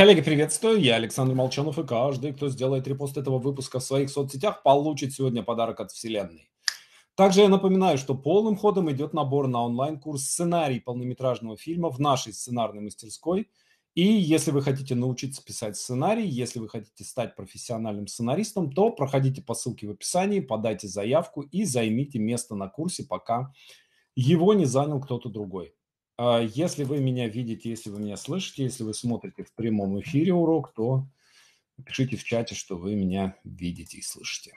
Коллеги, приветствую. Я Александр Молчанов, и каждый, кто сделает репост этого выпуска в своих соцсетях, получит сегодня подарок от Вселенной. Также я напоминаю, что полным ходом идет набор на онлайн-курс «Сценарий полнометражного фильма» в нашей сценарной мастерской. И если вы хотите научиться писать сценарий, если вы хотите стать профессиональным сценаристом, то проходите по ссылке в описании, подайте заявку и займите место на курсе, пока его не занял кто-то другой. А если вы меня видите, если вы меня слышите, если вы смотрите в прямом эфире урок, то пишите в чате, что вы меня видите и слышите.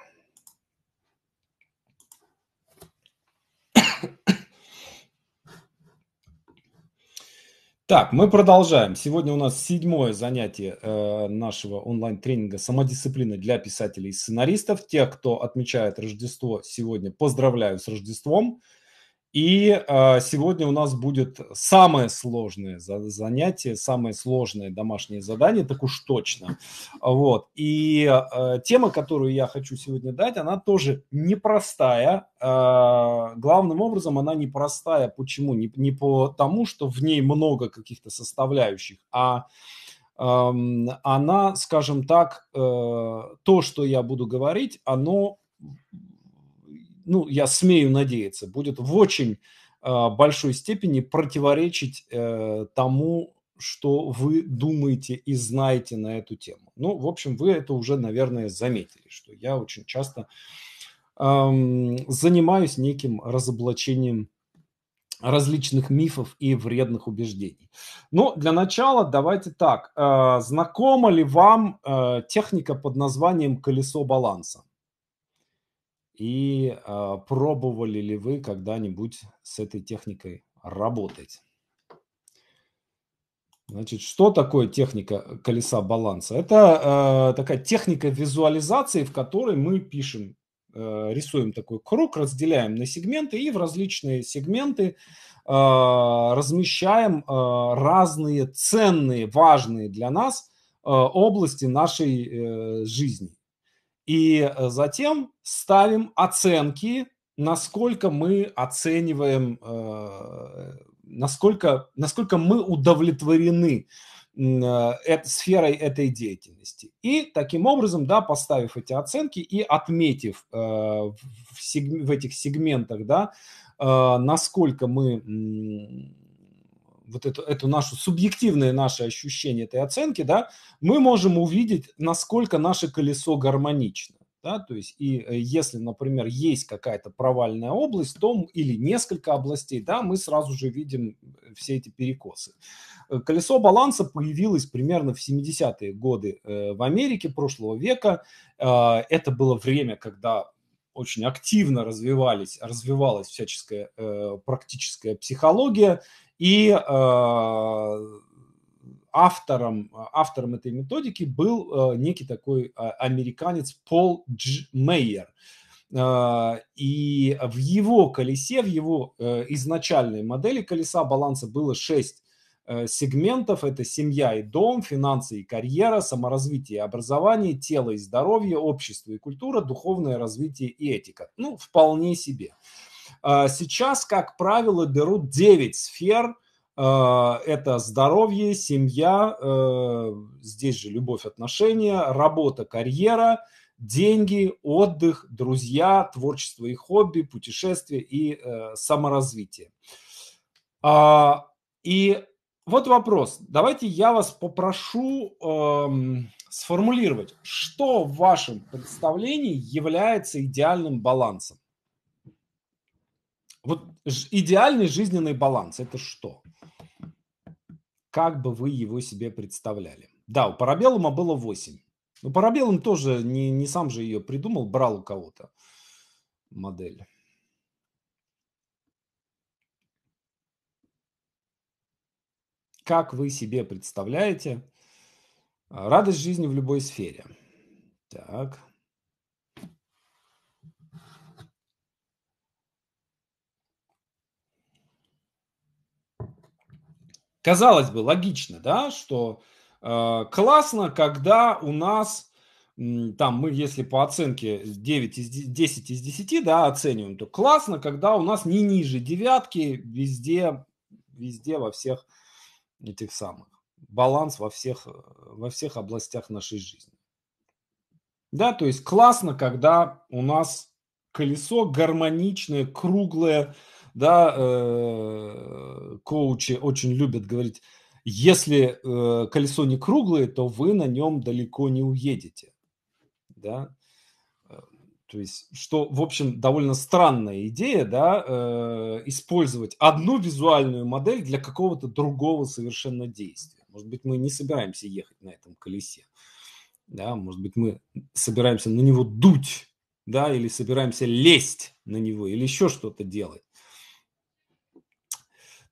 Так, мы продолжаем. Сегодня у нас седьмое занятие э, нашего онлайн-тренинга самодисциплины для писателей и сценаристов». Те, кто отмечает Рождество сегодня, поздравляю с Рождеством. И а, сегодня у нас будет самое сложное занятие, самое сложное домашнее задание, так уж точно. Вот. И а, тема, которую я хочу сегодня дать, она тоже непростая. А, главным образом она непростая. Почему? Не, не тому, что в ней много каких-то составляющих, а она, скажем так, э, то, что я буду говорить, оно ну, я смею надеяться, будет в очень а, большой степени противоречить э, тому, что вы думаете и знаете на эту тему. Ну, в общем, вы это уже, наверное, заметили, что я очень часто занимаюсь неким разоблачением различных мифов и вредных убеждений. Но для начала давайте так. А, знакома ли вам а, техника под названием колесо баланса? И э, пробовали ли вы когда-нибудь с этой техникой работать? Значит, что такое техника колеса баланса? Это э, такая техника визуализации, в которой мы пишем, э, рисуем такой круг, разделяем на сегменты и в различные сегменты э, размещаем э, разные ценные, важные для нас области нашей э, жизни. И э, затем ставим оценки, насколько мы оцениваем, э, насколько, насколько мы удовлетворены э, сферой этой деятельности. И таким образом, да, поставив эти оценки и отметив в, этих сегментах, да, насколько мы вот это, это наше субъективное наше ощущение этой оценки, да, мы можем увидеть, насколько наше колесо гармонично. Да, то есть, и э, если, например, есть какая-то провальная область, то или несколько областей, да, мы сразу же видим э, все эти перекосы. Э, колесо баланса появилось примерно в 70-е годы в Америке прошлого века. Это было время, когда очень активно развивались, развивалась всяческая практическая психология, и э, автором, автором этой методики был э, некий такой э, американец Пол Дж. Мейер. И в его колесе, в его изначальной модели колеса баланса было 6 сегментов. Это семья и дом, финансы и карьера, саморазвитие и образование, тело и здоровье, общество и культура, духовное развитие и этика. Ну, вполне себе. А, сейчас, как правило, берут 9 сфер. А, это здоровье, семья, э, здесь же любовь, отношения, работа, карьера, деньги, отдых, друзья, творчество и хобби, путешествия и э, саморазвитие. А, и вот вопрос. Давайте я вас попрошу эм, сформулировать, что в вашем представлении является идеальным балансом. Вот идеальный жизненный баланс – это что? Как бы вы его себе представляли? Да, у Парабеллума было 8. Но ну, Парабеллум тоже не, не сам же ее придумал, брал у кого-то модель. Как вы себе представляете э, радость жизни в любой сфере? Так. казалось бы, логично, да, что э, классно, когда у нас там мы, если по оценке 9 из 10 из 10, да, оцениваем, то классно, когда у нас не ниже девятки везде, везде во всех этих самых. Баланс во всех, во всех областях нашей жизни. Да, то есть классно, когда у нас колесо гармоничное, круглое, да, э, коучи очень любят говорить, если э, колесо не круглое, то вы на нем далеко не уедете, да. Э, то есть, что, в общем, довольно странная идея, да, э, использовать одну визуальную модель для какого-то другого совершенно действия. Может быть, мы не собираемся ехать на этом колесе, да, может быть, мы собираемся на него дуть, да, или собираемся лезть на него, или еще что-то делать.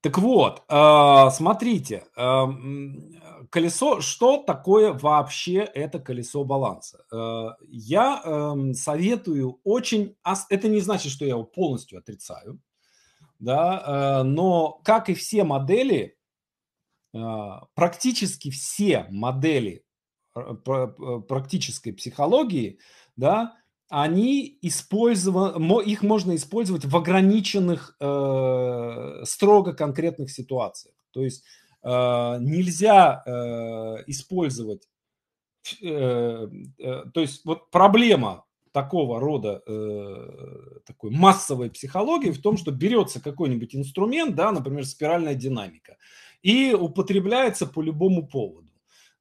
Так вот, а, смотрите, колесо, что такое вообще это колесо баланса? Э, я эм, советую очень, это не значит, что я его полностью отрицаю, да, э, но как и все модели, э, практически все модели практической психологии, да, они использованы, их можно использовать в ограниченных, э, строго конкретных ситуациях. То есть э, нельзя э, использовать, э, э, то есть вот проблема такого рода э, такой массовой психологии в том, что берется какой-нибудь инструмент, да, например, спиральная динамика, и употребляется по любому поводу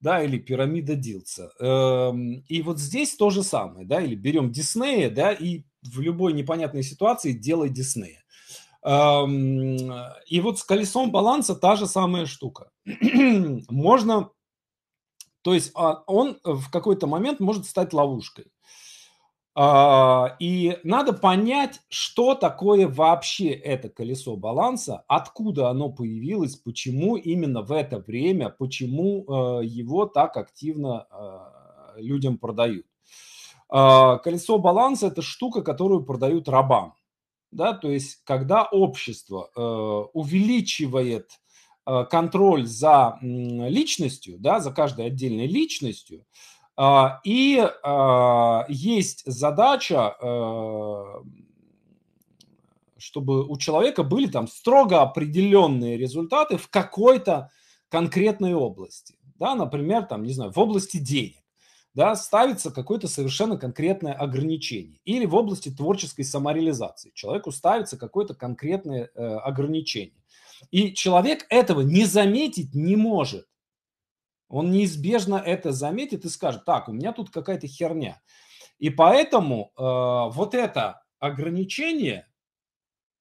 да, или пирамида Дилца. Эм, и вот здесь то же самое, да, или берем Диснея, да, и в любой непонятной ситуации делай Диснея. Эм, и вот с колесом баланса та же самая штука. Можно, то есть а, он в какой-то момент может стать ловушкой. А, и надо понять, что такое вообще это колесо баланса, откуда оно появилось, почему именно в это время, почему э, его так активно э, людям продают. А, колесо баланса – это штука, которую продают рабам. Да? То есть, когда общество э, увеличивает контроль за личностью, да, за каждой отдельной личностью, а, и а, есть задача, э, чтобы у человека были там строго определенные результаты в какой-то конкретной области. Да, например, там, не знаю, в области денег да, ставится какое-то совершенно конкретное ограничение. Или в области творческой самореализации человеку ставится какое-то конкретное э, ограничение. И человек этого не заметить не может. Он неизбежно это заметит и скажет, так, у меня тут какая-то херня. И поэтому э, вот это ограничение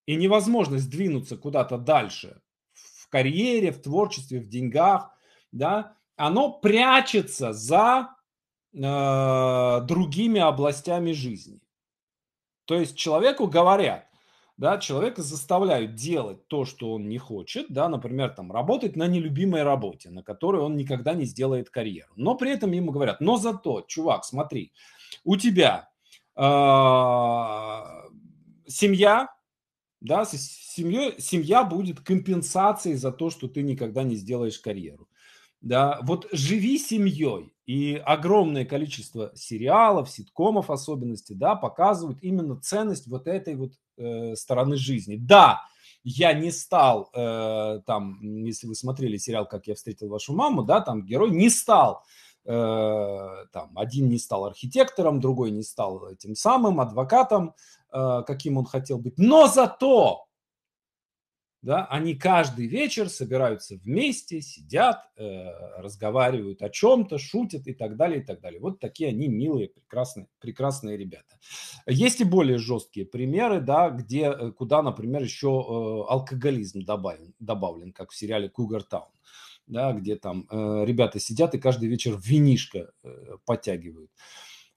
и невозможность двинуться куда-то дальше в карьере, в творчестве, в деньгах, да, оно прячется за э, другими областями жизни. То есть человеку говорят, да, человека заставляют делать то, что он не хочет, да, например, там, работать на нелюбимой работе, на которой он никогда не сделает карьеру. Но при этом ему говорят, но зато, чувак, смотри, у тебя а, семья, да, семья, семья будет компенсацией за то, что ты никогда не сделаешь карьеру. Да, вот живи семьей, и огромное количество сериалов, ситкомов особенности, да, показывают именно ценность вот этой вот Э, стороны жизни. Да, я не стал, э, там, если вы смотрели сериал «Как я встретил вашу маму», да, там герой не стал, э, там, один не стал архитектором, другой не стал этим самым адвокатом, э, каким он хотел быть, но зато да, они каждый вечер собираются вместе, сидят, э, разговаривают о чем-то, шутят и так далее, и так далее. Вот такие они милые, прекрасные, прекрасные ребята. Есть и более жесткие примеры, да, где, э, куда, например, еще э, алкоголизм добавлен, добавлен, как в сериале «Кугар Таун», да, где там э, ребята сидят и каждый вечер винишко э, подтягивают.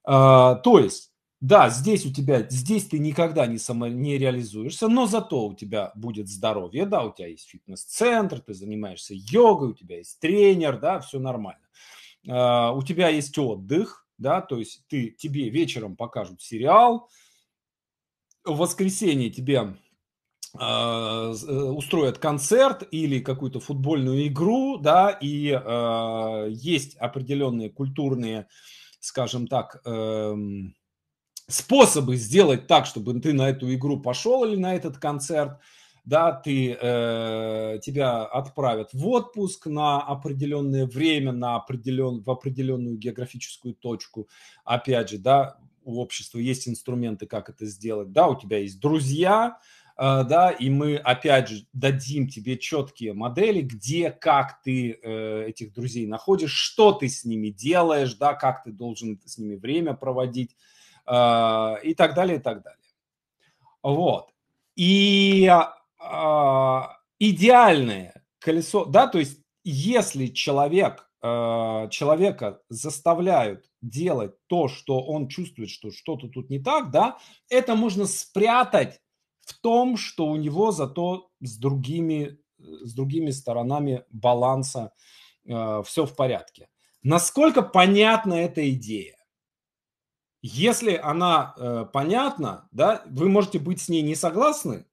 Э, то есть да, здесь у тебя, здесь ты никогда не, само, не реализуешься, но зато у тебя будет здоровье, да, у тебя есть фитнес-центр, ты занимаешься йогой, у тебя есть тренер, да, все нормально. А, у тебя есть отдых, да, то есть ты, тебе вечером покажут сериал, в воскресенье тебе а, э, устроят концерт или какую-то футбольную игру, да, и э, есть определенные культурные, скажем так, э, способы сделать так, чтобы ты на эту игру пошел или на этот концерт, да, ты, э, тебя отправят в отпуск на определенное время, на определен, в определенную географическую точку. Опять же, да, у общества есть инструменты, как это сделать, да, у тебя есть друзья, э, да, и мы, опять же, дадим тебе четкие модели, где, как ты э, этих друзей находишь, что ты с ними делаешь, да, как ты должен с ними время проводить, а, и так далее, и так далее. Вот. И а, идеальное колесо, да, то есть если человек, а, человека заставляют делать то, что он чувствует, что что-то тут не так, да, это можно спрятать в том, что у него зато с другими, с другими сторонами баланса э, все в порядке. Насколько понятна эта идея? Если она э, понятна, да, вы можете быть с ней не согласны,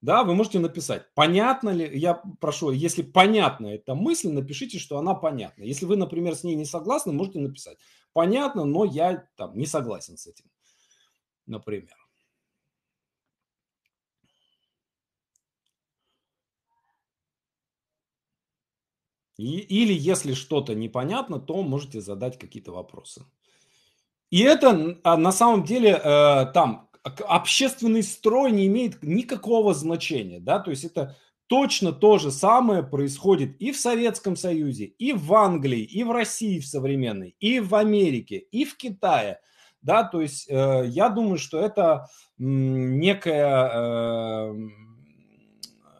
да, вы можете написать, понятно ли, я прошу, если понятна эта мысль, напишите, что она понятна. Если вы, например, с ней не согласны, можете написать, понятно, но я там не согласен с этим, например. И, или если что-то непонятно, то можете задать какие-то вопросы. И это а на самом деле э, там общественный строй не имеет никакого значения, да, то есть это точно то же самое происходит и в Советском Союзе, и в Англии, и в России в современной, и в Америке, и в Китае, да, то есть э, я думаю, что это некое э,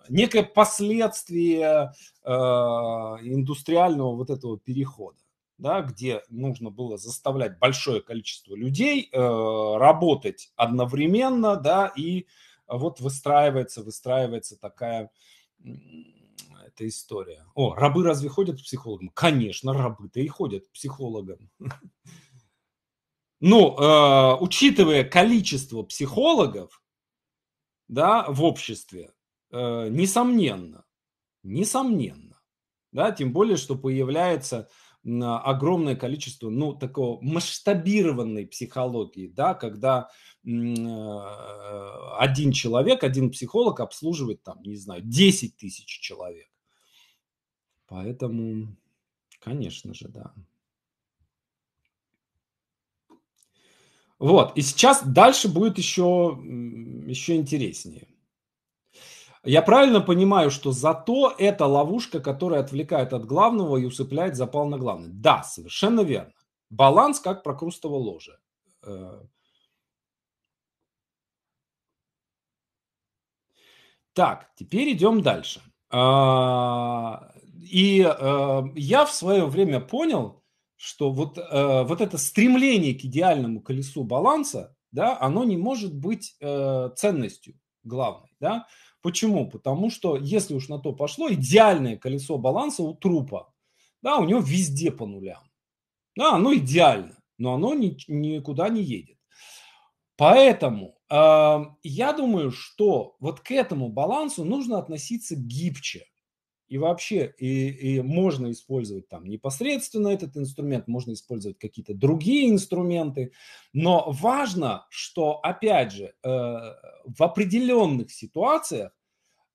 некое последствие индустриального вот этого перехода да, где нужно было заставлять большое количество людей э, работать одновременно, да, и вот выстраивается, выстраивается такая эта история. О, рабы разве ходят к психологам? Конечно, рабы-то и ходят к психологам. Ну, э, учитывая количество психологов, да, в обществе, э, несомненно, несомненно, да, тем более, что появляется а, огромное количество, ну, такого масштабированной психологии, да, когда а, один человек, один психолог обслуживает там, не знаю, 10 тысяч человек. Поэтому, конечно же, да. Вот, и сейчас дальше будет еще, еще интереснее. Я правильно понимаю, что зато это ловушка, которая отвлекает от главного и усыпляет запал на главный. Да, совершенно верно. Баланс как прокрустово ложе. Э, так, теперь идем дальше. А, и э, я в свое время понял, что вот, э, вот это стремление к идеальному колесу баланса, да, оно не может быть ценностью главной, да. Почему? Потому что, если уж на то пошло, идеальное колесо баланса у трупа. Да, у него везде по нулям. Да, оно идеально, но оно ни, никуда не едет. Поэтому э, я думаю, что вот к этому балансу нужно относиться гибче. И вообще, и, и можно использовать там непосредственно этот инструмент, можно использовать какие-то другие инструменты, но важно, что, опять же, э, в определенных ситуациях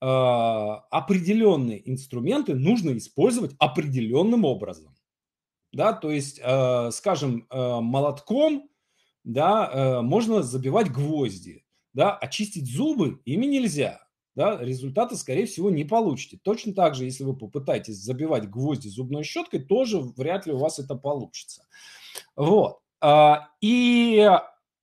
э, определенные инструменты нужно использовать определенным образом. Да, то есть, э, скажем, э, молотком да, э, можно забивать гвозди, да, очистить зубы ими нельзя – да, результата, скорее всего, не получите. Точно так же, если вы попытаетесь забивать гвозди зубной щеткой, тоже вряд ли у вас это получится. Вот. А, и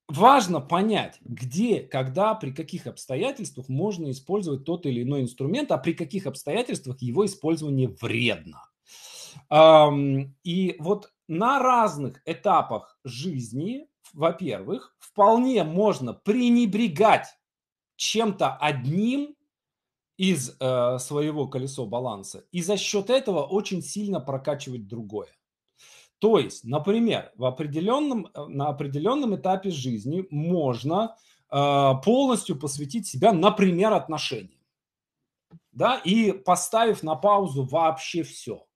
важно понять, где, когда, при каких обстоятельствах можно использовать тот или иной инструмент, а при каких обстоятельствах его использование вредно. И вот на разных этапах жизни, во-первых, вполне можно пренебрегать чем-то одним из э, своего колесо баланса и за счет этого очень сильно прокачивать другое. То есть, например, в определенном, э, на определенном этапе жизни можно э, полностью посвятить себя, например, отношениям. Да, и поставив на паузу вообще все.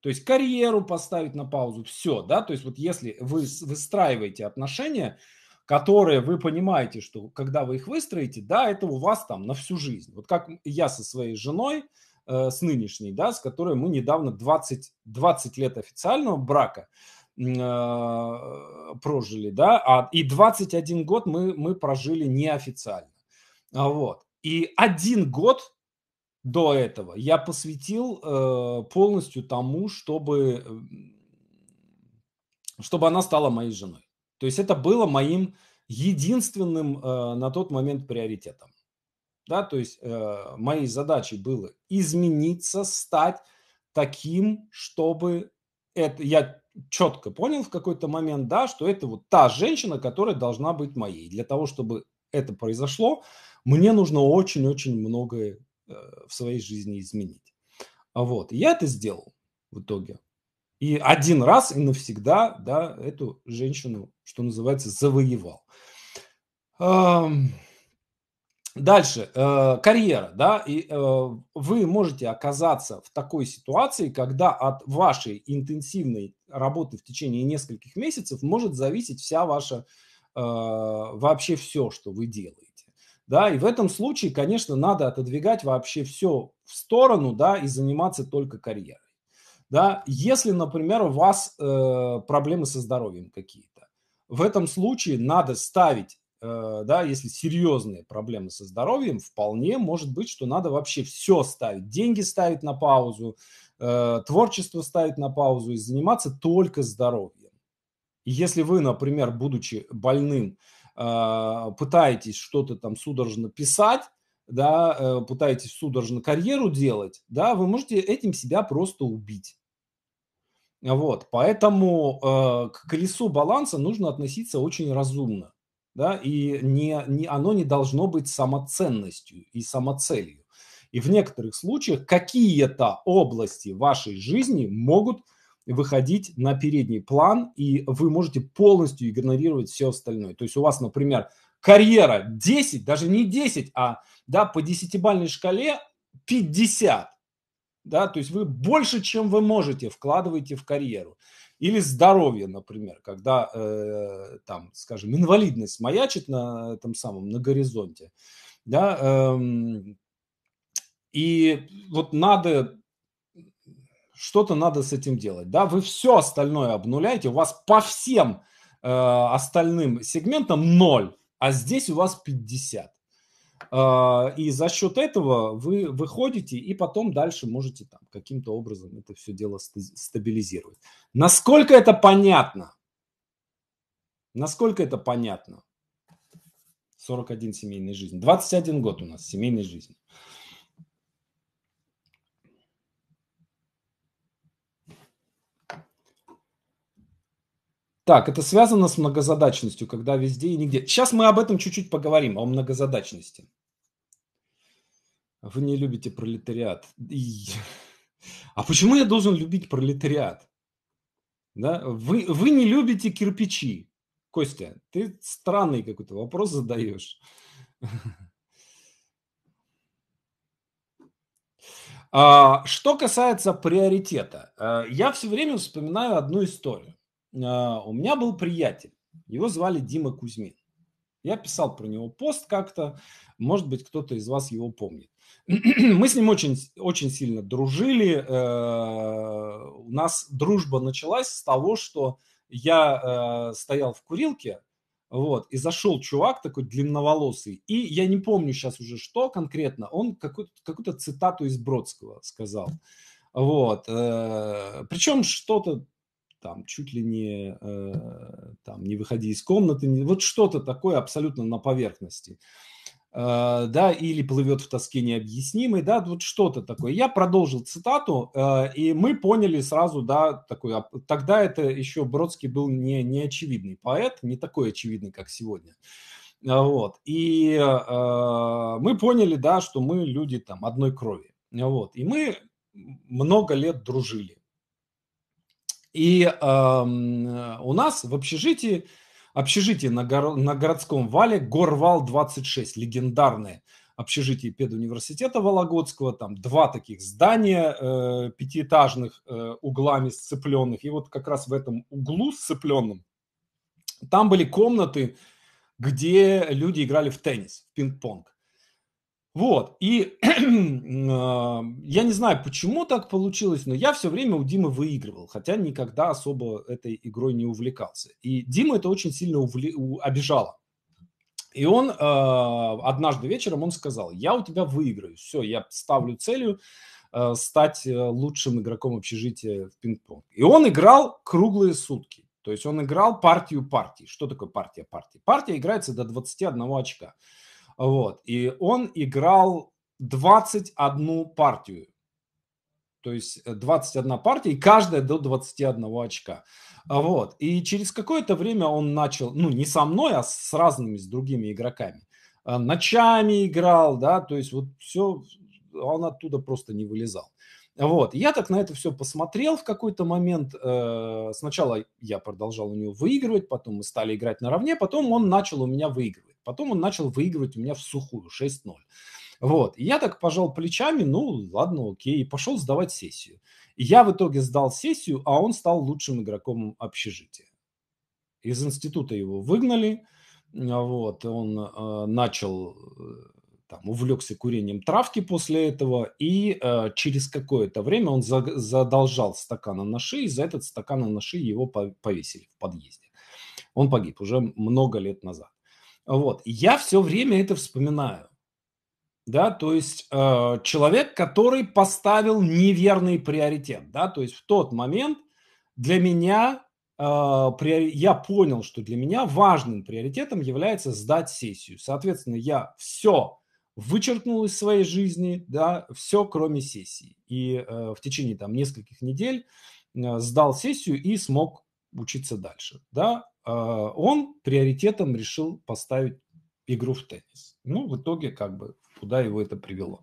То есть карьеру поставить на паузу, все, да, то есть вот если вы выстраиваете отношения, которые вы понимаете, что когда вы их выстроите, да, это у вас там на всю жизнь. Вот как я со своей женой, э, с нынешней, да, с которой мы недавно 20, 20 лет официального брака э, прожили, да, а, и 21 год мы, мы прожили неофициально. А, вот. И один год до этого я посвятил э, полностью тому, чтобы, чтобы она стала моей женой. То есть это было моим единственным э, на тот момент приоритетом. Да, то есть э, моей задачей было измениться, стать таким, чтобы это я четко понял в какой-то момент, да, что это вот та женщина, которая должна быть моей. Для того, чтобы это произошло, мне нужно очень-очень многое э, в своей жизни изменить. А вот, я это сделал в итоге и один раз и навсегда да, эту женщину, что называется, завоевал. Дальше, э, карьера, да, и э, вы можете оказаться в такой ситуации, когда от вашей интенсивной работы в течение нескольких месяцев может зависеть вся ваша, э, вообще все, что вы делаете. Да, и в этом случае, конечно, надо отодвигать вообще все в сторону, да, и заниматься только карьерой. Да? Если, например, у вас э, проблемы со здоровьем какие-то, в этом случае надо ставить, э, да, если серьезные проблемы со здоровьем, вполне может быть, что надо вообще все ставить, деньги ставить на паузу, э, творчество ставить на паузу и заниматься только здоровьем. если вы, например, будучи больным, э, пытаетесь что-то там судорожно писать, да, э, пытаетесь судорожно карьеру делать, да, вы можете этим себя просто убить. Вот, поэтому э, к колесу баланса нужно относиться очень разумно, да, и не, не, оно не должно быть самоценностью и самоцелью. И в некоторых случаях какие-то области вашей жизни могут выходить на передний план, и вы можете полностью игнорировать все остальное. То есть у вас, например, карьера 10, даже не 10, а да, по десятибальной шкале 50. Да, то есть вы больше, чем вы можете, вкладываете в карьеру. Или здоровье, например, когда э, там, скажем, инвалидность маячит на этом самом, на горизонте. Да, э, и вот надо что-то надо с этим делать. Да, вы все остальное обнуляете, у вас по всем э, остальным сегментам ноль а здесь у вас 50. А, и за счет этого вы выходите и потом дальше можете там каким-то образом это все дело стабилизировать. Насколько это понятно? Насколько это понятно? 41 семейной жизни. 21 год у нас семейной жизни. Так, это связано с многозадачностью, когда везде и нигде. Сейчас мы об этом чуть-чуть поговорим, о многозадачности. Вы не любите пролетариат. И... А почему я должен любить пролетариат? Да? Вы, вы не любите кирпичи. Костя, ты странный какой-то вопрос задаешь. А, что касается приоритета, э, я все время вспоминаю одну историю. А, у меня был приятель, его звали Дима Кузьмин. Я писал про него пост как-то, может быть, кто-то из вас его помнит. Мы с ним очень, очень сильно дружили. Э, у нас дружба началась с того, что я э, стоял в курилке, вот, и зашел чувак такой длинноволосый, и я не помню сейчас уже что конкретно, он какую-то, какую-то цитату из Бродского сказал. Вот. Э, Причем что-то там чуть ли не, э, там, не выходи из комнаты, не, вот что-то такое абсолютно на поверхности. Э, да, или плывет в тоске необъяснимый, да, вот что-то такое. Я продолжил цитату, э, и мы поняли сразу, да, такой, тогда это еще Бродский был не, не очевидный поэт, не такой очевидный, как сегодня. Э, вот. И э, мы поняли, да, что мы люди там одной крови. Э, вот. И мы много лет дружили. И э, у нас в общежитии, общежитие на, горо, на городском вале Горвал-26, легендарное общежитие педуниверситета Вологодского, там два таких здания э, пятиэтажных э, углами сцепленных, и вот как раз в этом углу сцепленном там были комнаты, где люди играли в теннис, в пинг-понг. Вот, и э, я не знаю, почему так получилось, но я все время у Димы выигрывал, хотя никогда особо этой игрой не увлекался. И Дима это очень сильно увле... обижало. И он э, однажды вечером он сказал, я у тебя выиграю, все, я ставлю целью э, стать э, лучшим игроком общежития в пинг-понг. И он играл круглые сутки. То есть он играл партию партии. Что такое партия партии? Партия играется до 21 очка. Вот. И он играл 21 партию. То есть 21 э, партия, и каждая до 21 очка. А вот. И через какое-то время он начал, ну, не со мной, а с разными, с другими игроками. Э, ночами играл, да, то есть вот все, он оттуда просто не вылезал. Вот. Я так на это все посмотрел в какой-то момент. Э, сначала я продолжал у него выигрывать, потом мы стали играть наравне, потом он начал у меня выигрывать. Потом он начал выигрывать у меня в сухую 6-0. Вот. И я так пожал плечами, ну, ладно, окей, и пошел сдавать сессию. И я в итоге сдал сессию, а он стал лучшим игроком общежития. Из института его выгнали, вот, он э, начал э, там увлекся курением травки после этого, и э, через какое-то время он за, задолжал стакана на шее, и за этот стакан на шее его повесили в подъезде. Он погиб уже много лет назад. Вот. Я все время это вспоминаю. Да, то есть э, человек, который поставил неверный приоритет, да, то есть в тот момент для меня э, я понял, что для меня важным приоритетом является сдать сессию. Соответственно, я все вычеркнул из своей жизни, да, все, кроме сессии. И э, в течение там нескольких недель э, сдал сессию и смог учиться дальше, да. Э, он приоритетом решил поставить игру в теннис. Ну, в итоге как бы куда его это привело.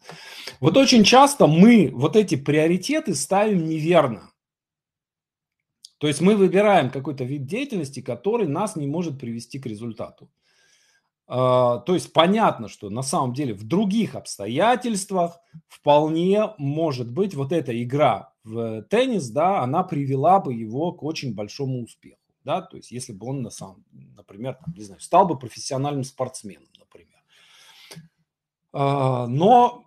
Вот очень часто мы вот эти приоритеты ставим неверно. То есть мы выбираем какой-то вид деятельности, который нас не может привести к результату. А, то есть понятно, что на самом деле в других обстоятельствах вполне может быть вот эта игра в теннис, да, она привела бы его к очень большому успеху, да, то есть если бы он на самом, например, там, не знаю, стал бы профессиональным спортсменом, например. А, но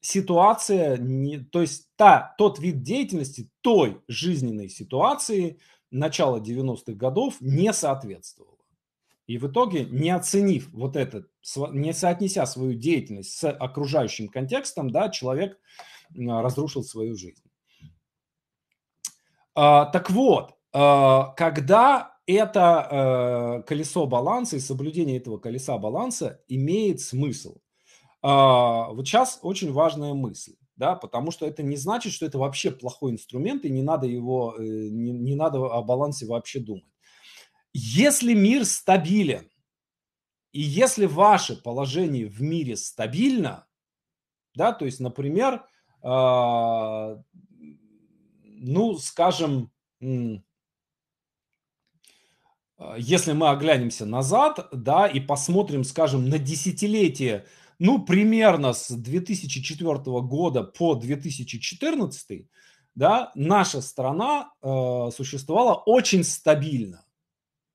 ситуация, не, то есть та, тот вид деятельности той жизненной ситуации начала 90-х годов не соответствовал. И в итоге, не оценив вот это, не соотнеся свою деятельность с окружающим контекстом, да, человек а, разрушил свою жизнь. А, так вот, а, когда это колесо баланса и соблюдение этого колеса баланса имеет смысл, вот сейчас очень важная мысль да, потому что это не значит, что это вообще плохой инструмент, и не надо его, э, не, не надо о балансе вообще думать. Если мир стабилен, и если ваше положение в мире стабильно, да, то есть, например, э, ну, скажем, а, если мы оглянемся назад, да, и посмотрим, скажем, на десятилетие, ну, примерно с 2004 года по 2014, да, наша страна э, существовала очень стабильно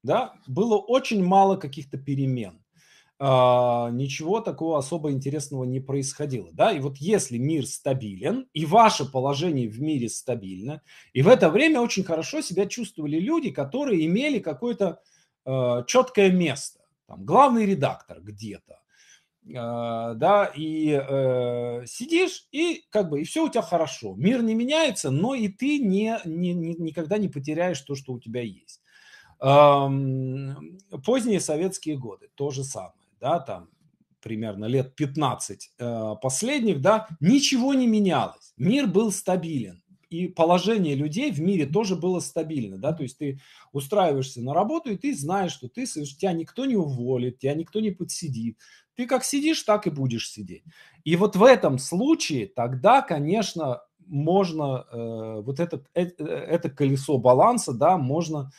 да, было очень мало каких-то перемен. А, ничего такого особо интересного не происходило, да, и вот если мир стабилен, и ваше положение в мире стабильно, и в это время очень хорошо себя чувствовали люди, которые имели какое-то а, четкое место, там, главный редактор где-то, а, да, и э, сидишь, и как бы, и все у тебя хорошо, мир не меняется, но и ты не, не, не, никогда не потеряешь то, что у тебя есть. Поздние советские годы, то же самое, да, там примерно лет 15 э, последних, да, ничего не менялось. Мир был стабилен, и положение людей в мире тоже было стабильно, да, то есть ты устраиваешься на работу, и ты знаешь, что ты, тебя никто не уволит, тебя никто не подсидит, ты как сидишь, так и будешь сидеть. И вот в этом случае тогда, конечно, можно э, вот этот, э, э это колесо баланса, да, можно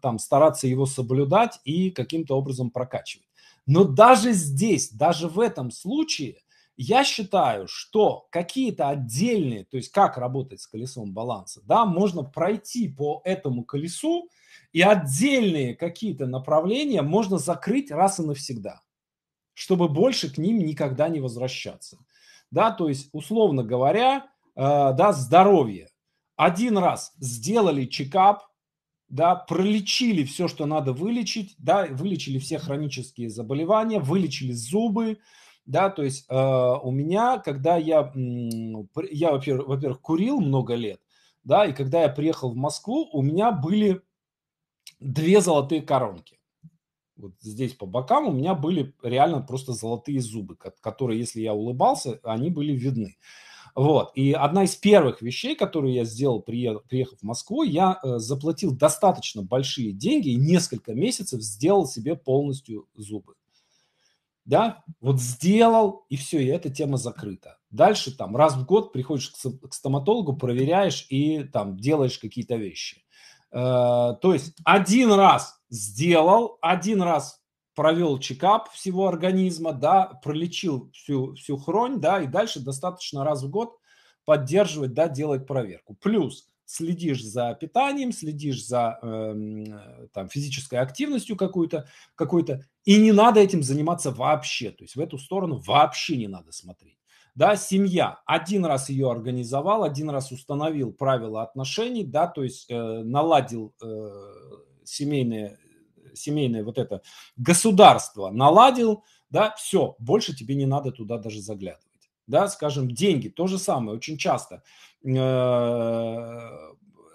там стараться его соблюдать и каким-то образом прокачивать. Но даже здесь, даже в этом случае, я считаю, что какие-то отдельные, то есть как работать с колесом баланса, да, можно пройти по этому колесу и отдельные какие-то направления можно закрыть раз и навсегда, чтобы больше к ним никогда не возвращаться. Да, то есть, условно говоря, э, да, здоровье. Один раз сделали чекап, да, пролечили все, что надо вылечить, да, вылечили все хронические заболевания, вылечили зубы, да, то есть э, у меня, когда я, я во-первых, курил много лет, да, и когда я приехал в Москву, у меня были две золотые коронки. Вот здесь по бокам у меня были реально просто золотые зубы, которые, если я улыбался, они были видны. Вот. И одна из первых вещей, которую я сделал, приехав в Москву, я э, заплатил достаточно большие деньги и несколько месяцев сделал себе полностью зубы. Да, вот сделал, и все, и эта тема закрыта. Дальше там раз в год приходишь к стоматологу, проверяешь и там делаешь какие-то вещи. Э, то есть один раз сделал, один раз провел чекап всего организма, да, пролечил всю, всю хронь, да, и дальше достаточно раз в год поддерживать, да, делать проверку. Плюс следишь за питанием, следишь за эм, э, там, физической активностью какую-то, какой-то, и не надо этим заниматься вообще, то есть в эту сторону вообще не надо смотреть. Да, семья. Один раз ее организовал, один раз установил правила отношений, да, то есть э, наладил э, семейные семейное вот это государство наладил, да, все, больше тебе не надо туда даже заглядывать. Да, скажем, деньги, то же самое, очень часто э,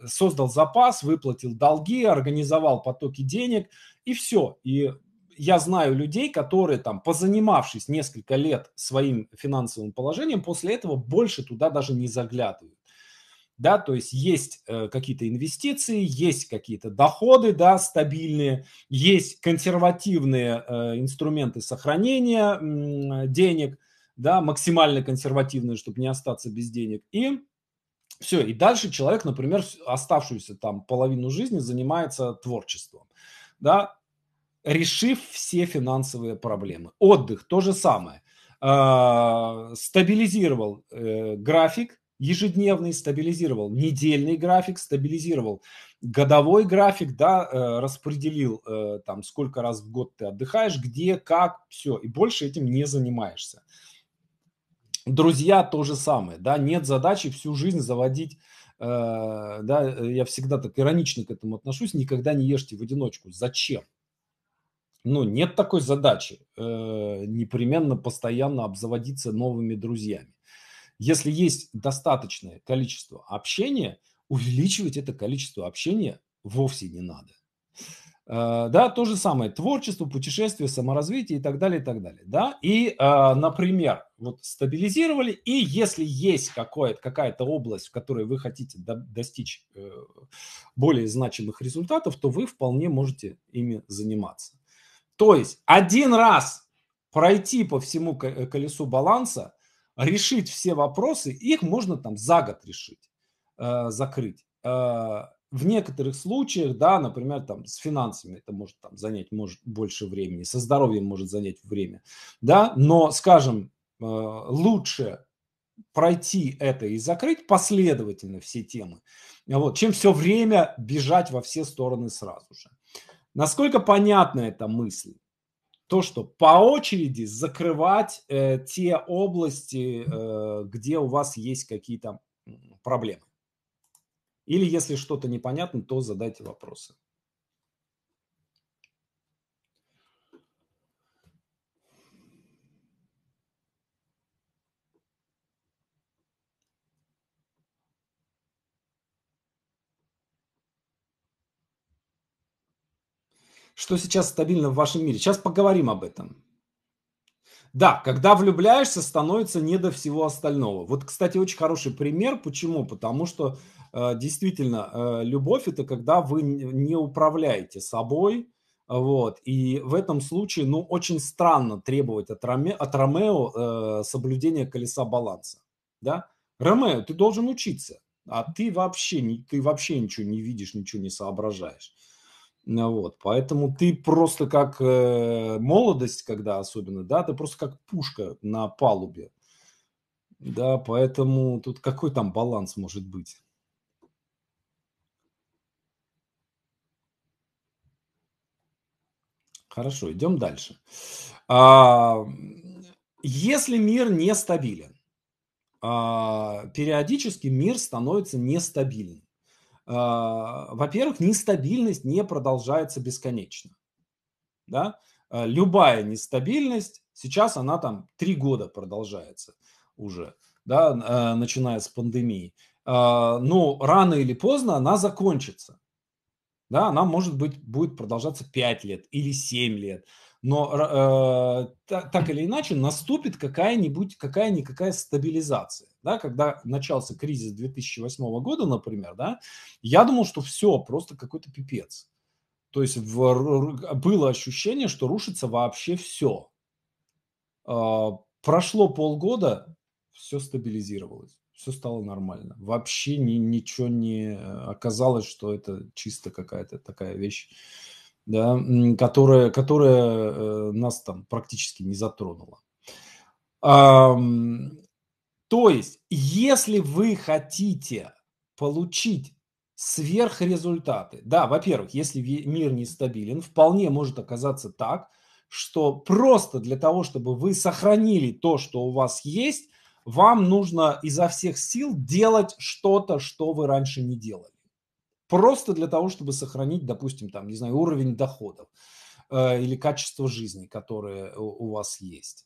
создал запас, выплатил долги, организовал потоки денег и все. И я знаю людей, которые там, позанимавшись несколько лет своим финансовым положением, после этого больше туда даже не заглядывают да, то есть есть э, какие-то инвестиции, есть какие-то доходы, да, стабильные, есть консервативные э, инструменты сохранения э, денег, да, максимально консервативные, чтобы не остаться без денег, и все, и дальше человек, например, оставшуюся там половину жизни занимается творчеством, да, решив все финансовые проблемы. Отдых то же самое. Э, стабилизировал э, график, ежедневный стабилизировал, недельный график стабилизировал, годовой график, да, э, распределил э, там сколько раз в год ты отдыхаешь, где, как, все, и больше этим не занимаешься. Друзья то же самое, да, нет задачи всю жизнь заводить э, да, я всегда так иронично к этому отношусь, никогда не ешьте в одиночку. Зачем? Ну, нет такой задачи э, непременно постоянно обзаводиться новыми друзьями. Если есть достаточное количество общения, увеличивать это количество общения вовсе не надо. Э, да, то же самое, творчество, путешествие, саморазвитие и так далее, и так далее. Да? И, э, например, вот стабилизировали, и если есть какое- какая-то область, в которой вы хотите до достичь э, более значимых результатов, то вы вполне можете ими заниматься. То есть один раз пройти по всему колесу баланса решить все вопросы, их можно там за год решить, э, закрыть. Э, в некоторых случаях, да, например, там с финансами это может там занять может больше времени, со здоровьем может занять время, да, но, скажем, э, лучше пройти это и закрыть последовательно все темы, вот, чем все время бежать во все стороны сразу же. Насколько понятна эта мысль? то, что по очереди закрывать э, те области, э, где у вас есть какие-то проблемы. Или если что-то непонятно, то задайте вопросы. что сейчас стабильно в вашем мире. Сейчас поговорим об этом. Да, когда влюбляешься, становится не до всего остального. Вот, кстати, очень хороший пример. Почему? Потому что э, действительно э, любовь это когда вы не управляете собой, вот. И в этом случае, ну, очень странно требовать от, Роме, от Ромео э, соблюдения колеса баланса. Да? Ромео, ты должен учиться, а ты вообще, ты вообще ничего не видишь, ничего не соображаешь. Э, вот, поэтому ты просто как э, молодость, когда особенно, да, ты просто как пушка на палубе. Да, поэтому тут какой там баланс может быть? Хорошо, идем дальше. А, если мир нестабилен, а, периодически мир становится нестабильным. А, во-первых, нестабильность не продолжается бесконечно. Да? А, любая нестабильность, сейчас она там три года продолжается уже, да, а, начиная с пандемии. Но рано или поздно она закончится. Да, она, может быть, будет продолжаться 5 лет или 7 лет но э, так или иначе наступит какая-нибудь, какая-никакая стабилизация. Да, когда начался кризис 2008 года, например, да, я думал, что все, просто какой-то пипец. То есть в, было ощущение, что рушится вообще все. Э, а, прошло полгода, все стабилизировалось все стало нормально. Вообще ни, ничего не э, оказалось, что это чисто какая-то такая вещь да, которая, которая э, нас там практически не затронула. То есть, если вы хотите получить сверхрезультаты, да, во-первых, если мир нестабилен, вполне может оказаться так, что просто для того, чтобы вы сохранили то, что у вас есть, вам нужно изо всех сил делать что-то, что вы раньше не делали. Просто для того, чтобы сохранить, допустим, там, не знаю, уровень доходов э, или качество жизни, которое у, у вас есть.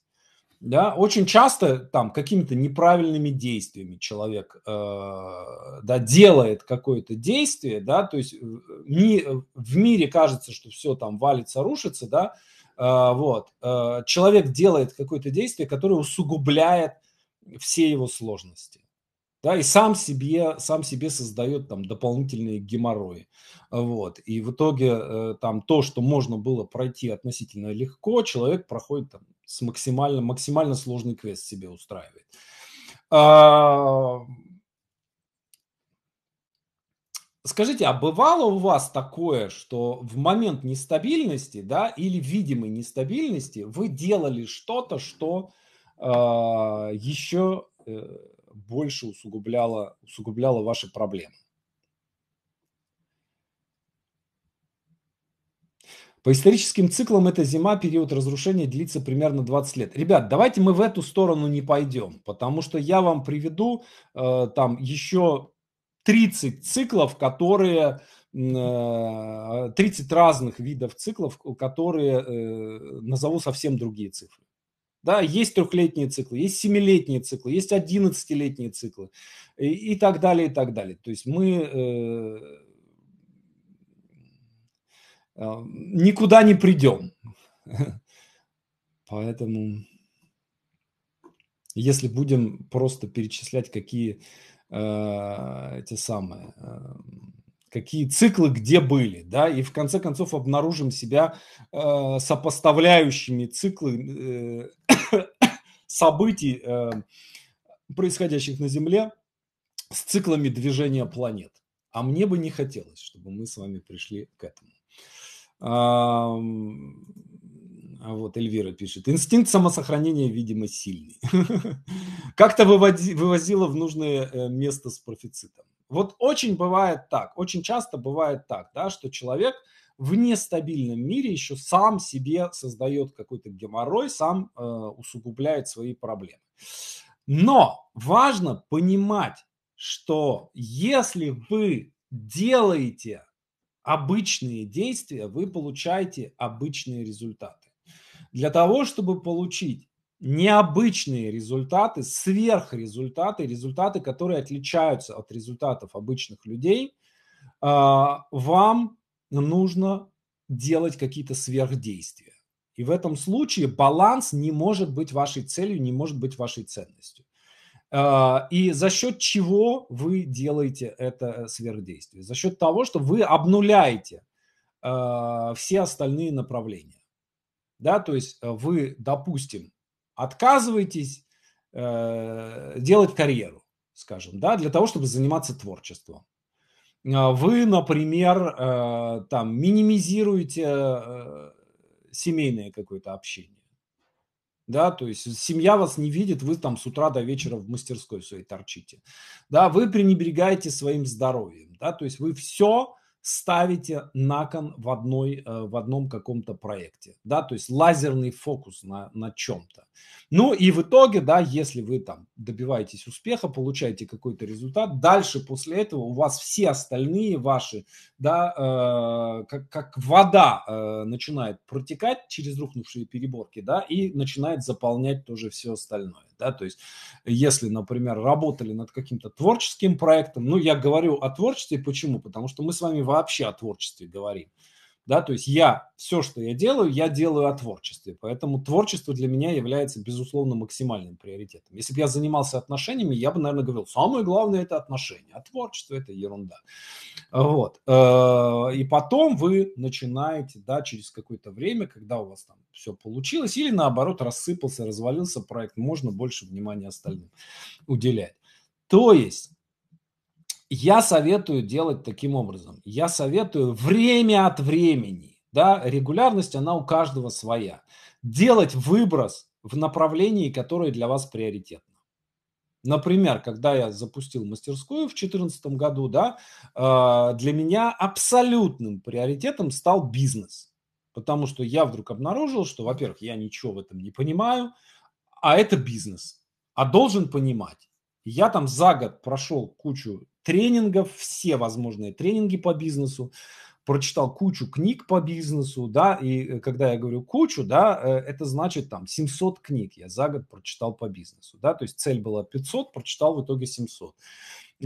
Да, очень часто там какими-то неправильными действиями человек э, да, делает какое-то действие, да, то есть в, ми, в мире кажется, что все там валится, рушится, да, э, вот, э, человек делает какое-то действие, которое усугубляет все его сложности да, и сам себе, сам себе создает там дополнительные геморрои. Вот. И в итоге э, там то, что можно было пройти относительно легко, человек проходит там с максимально, максимально сложный квест себе устраивает. А, скажите, а бывало у вас такое, что в момент нестабильности, да, или видимой нестабильности вы делали что-то, что а, э, еще больше усугубляло, усугубляло ваши проблемы. По историческим циклам эта зима, период разрушения длится примерно 20 лет. Ребят, давайте мы в эту сторону не пойдем, потому что я вам приведу э, там еще 30 циклов, которые... 30 э, разных видов циклов, которые э, назову совсем другие цифры. Да, есть трехлетние циклы, есть семилетние циклы, есть одиннадцатилетние циклы и, и так далее, и так далее. То есть мы э, э, никуда не придем. Поэтому, если будем просто перечислять, какие э, эти самые, э, какие циклы где были, да, и в конце концов обнаружим себя э, сопоставляющими циклы э, событий, э, происходящих на Земле, с циклами движения планет. А мне бы не хотелось, чтобы мы с вами пришли к этому. А вот Эльвира пишет. Инстинкт самосохранения, видимо, сильный. Как-то вывозила в нужное э, место с профицитом. Вот очень бывает так, очень часто бывает так, да, что человек – в нестабильном мире еще сам себе создает какой-то геморрой, сам э, усугубляет свои проблемы. Но важно понимать, что если вы делаете обычные действия, вы получаете обычные результаты. Для того, чтобы получить необычные результаты, сверхрезультаты, результаты, которые отличаются от результатов обычных людей, э, вам нужно делать какие-то сверхдействия. И в этом случае баланс не может быть вашей целью, не может быть вашей ценностью. А, и за счет чего вы делаете это сверхдействие? За счет того, что вы обнуляете а, все остальные направления. Да, то есть э, вы, допустим, отказываетесь э, делать карьеру, скажем, да, для того, чтобы заниматься творчеством. А вы, например, э, там минимизируете э, семейное какое-то общение. Да, то есть семья вас не видит, вы там с утра до вечера в мастерской своей торчите. Да, вы пренебрегаете своим здоровьем. Да, то есть вы все ставите на кон в, одной, э, в одном каком-то проекте. Да, то есть лазерный фокус на, на чем-то. Ну и в итоге, да, если вы там добиваетесь успеха, получаете какой-то результат, дальше после этого у вас все остальные ваши, да, э, как, как вода э, начинает протекать через рухнувшие переборки, да, и начинает заполнять тоже все остальное, да, то есть если, например, работали над каким-то творческим проектом, ну я говорю о творчестве, почему? Потому что мы с вами вообще о творчестве говорим да, то есть я, все, что я делаю, я делаю о творчестве, поэтому творчество для меня является, безусловно, максимальным приоритетом. Если бы я занимался отношениями, я бы, наверное, говорил, самое главное – это отношения, а творчество – это ерунда. Вот, э, и потом вы начинаете, да, через какое-то время, когда у вас там все получилось, или наоборот рассыпался, развалился проект, можно больше внимания остальным уделять. То есть я советую делать таким образом. Я советую время от времени, да, регулярность, она у каждого своя, делать выброс в направлении, которое для вас приоритетно. Например, когда я запустил мастерскую в 2014 году, да, э, для меня абсолютным приоритетом стал бизнес. Потому что я вдруг обнаружил, что, во-первых, я ничего в этом не понимаю, а это бизнес, а должен понимать. Я там за год прошел кучу тренингов, все возможные тренинги по бизнесу, прочитал кучу книг по бизнесу, да, и э, когда я говорю кучу, да, э, это значит там 700 книг я за год прочитал по бизнесу, да, то есть цель была 500, прочитал в итоге 700.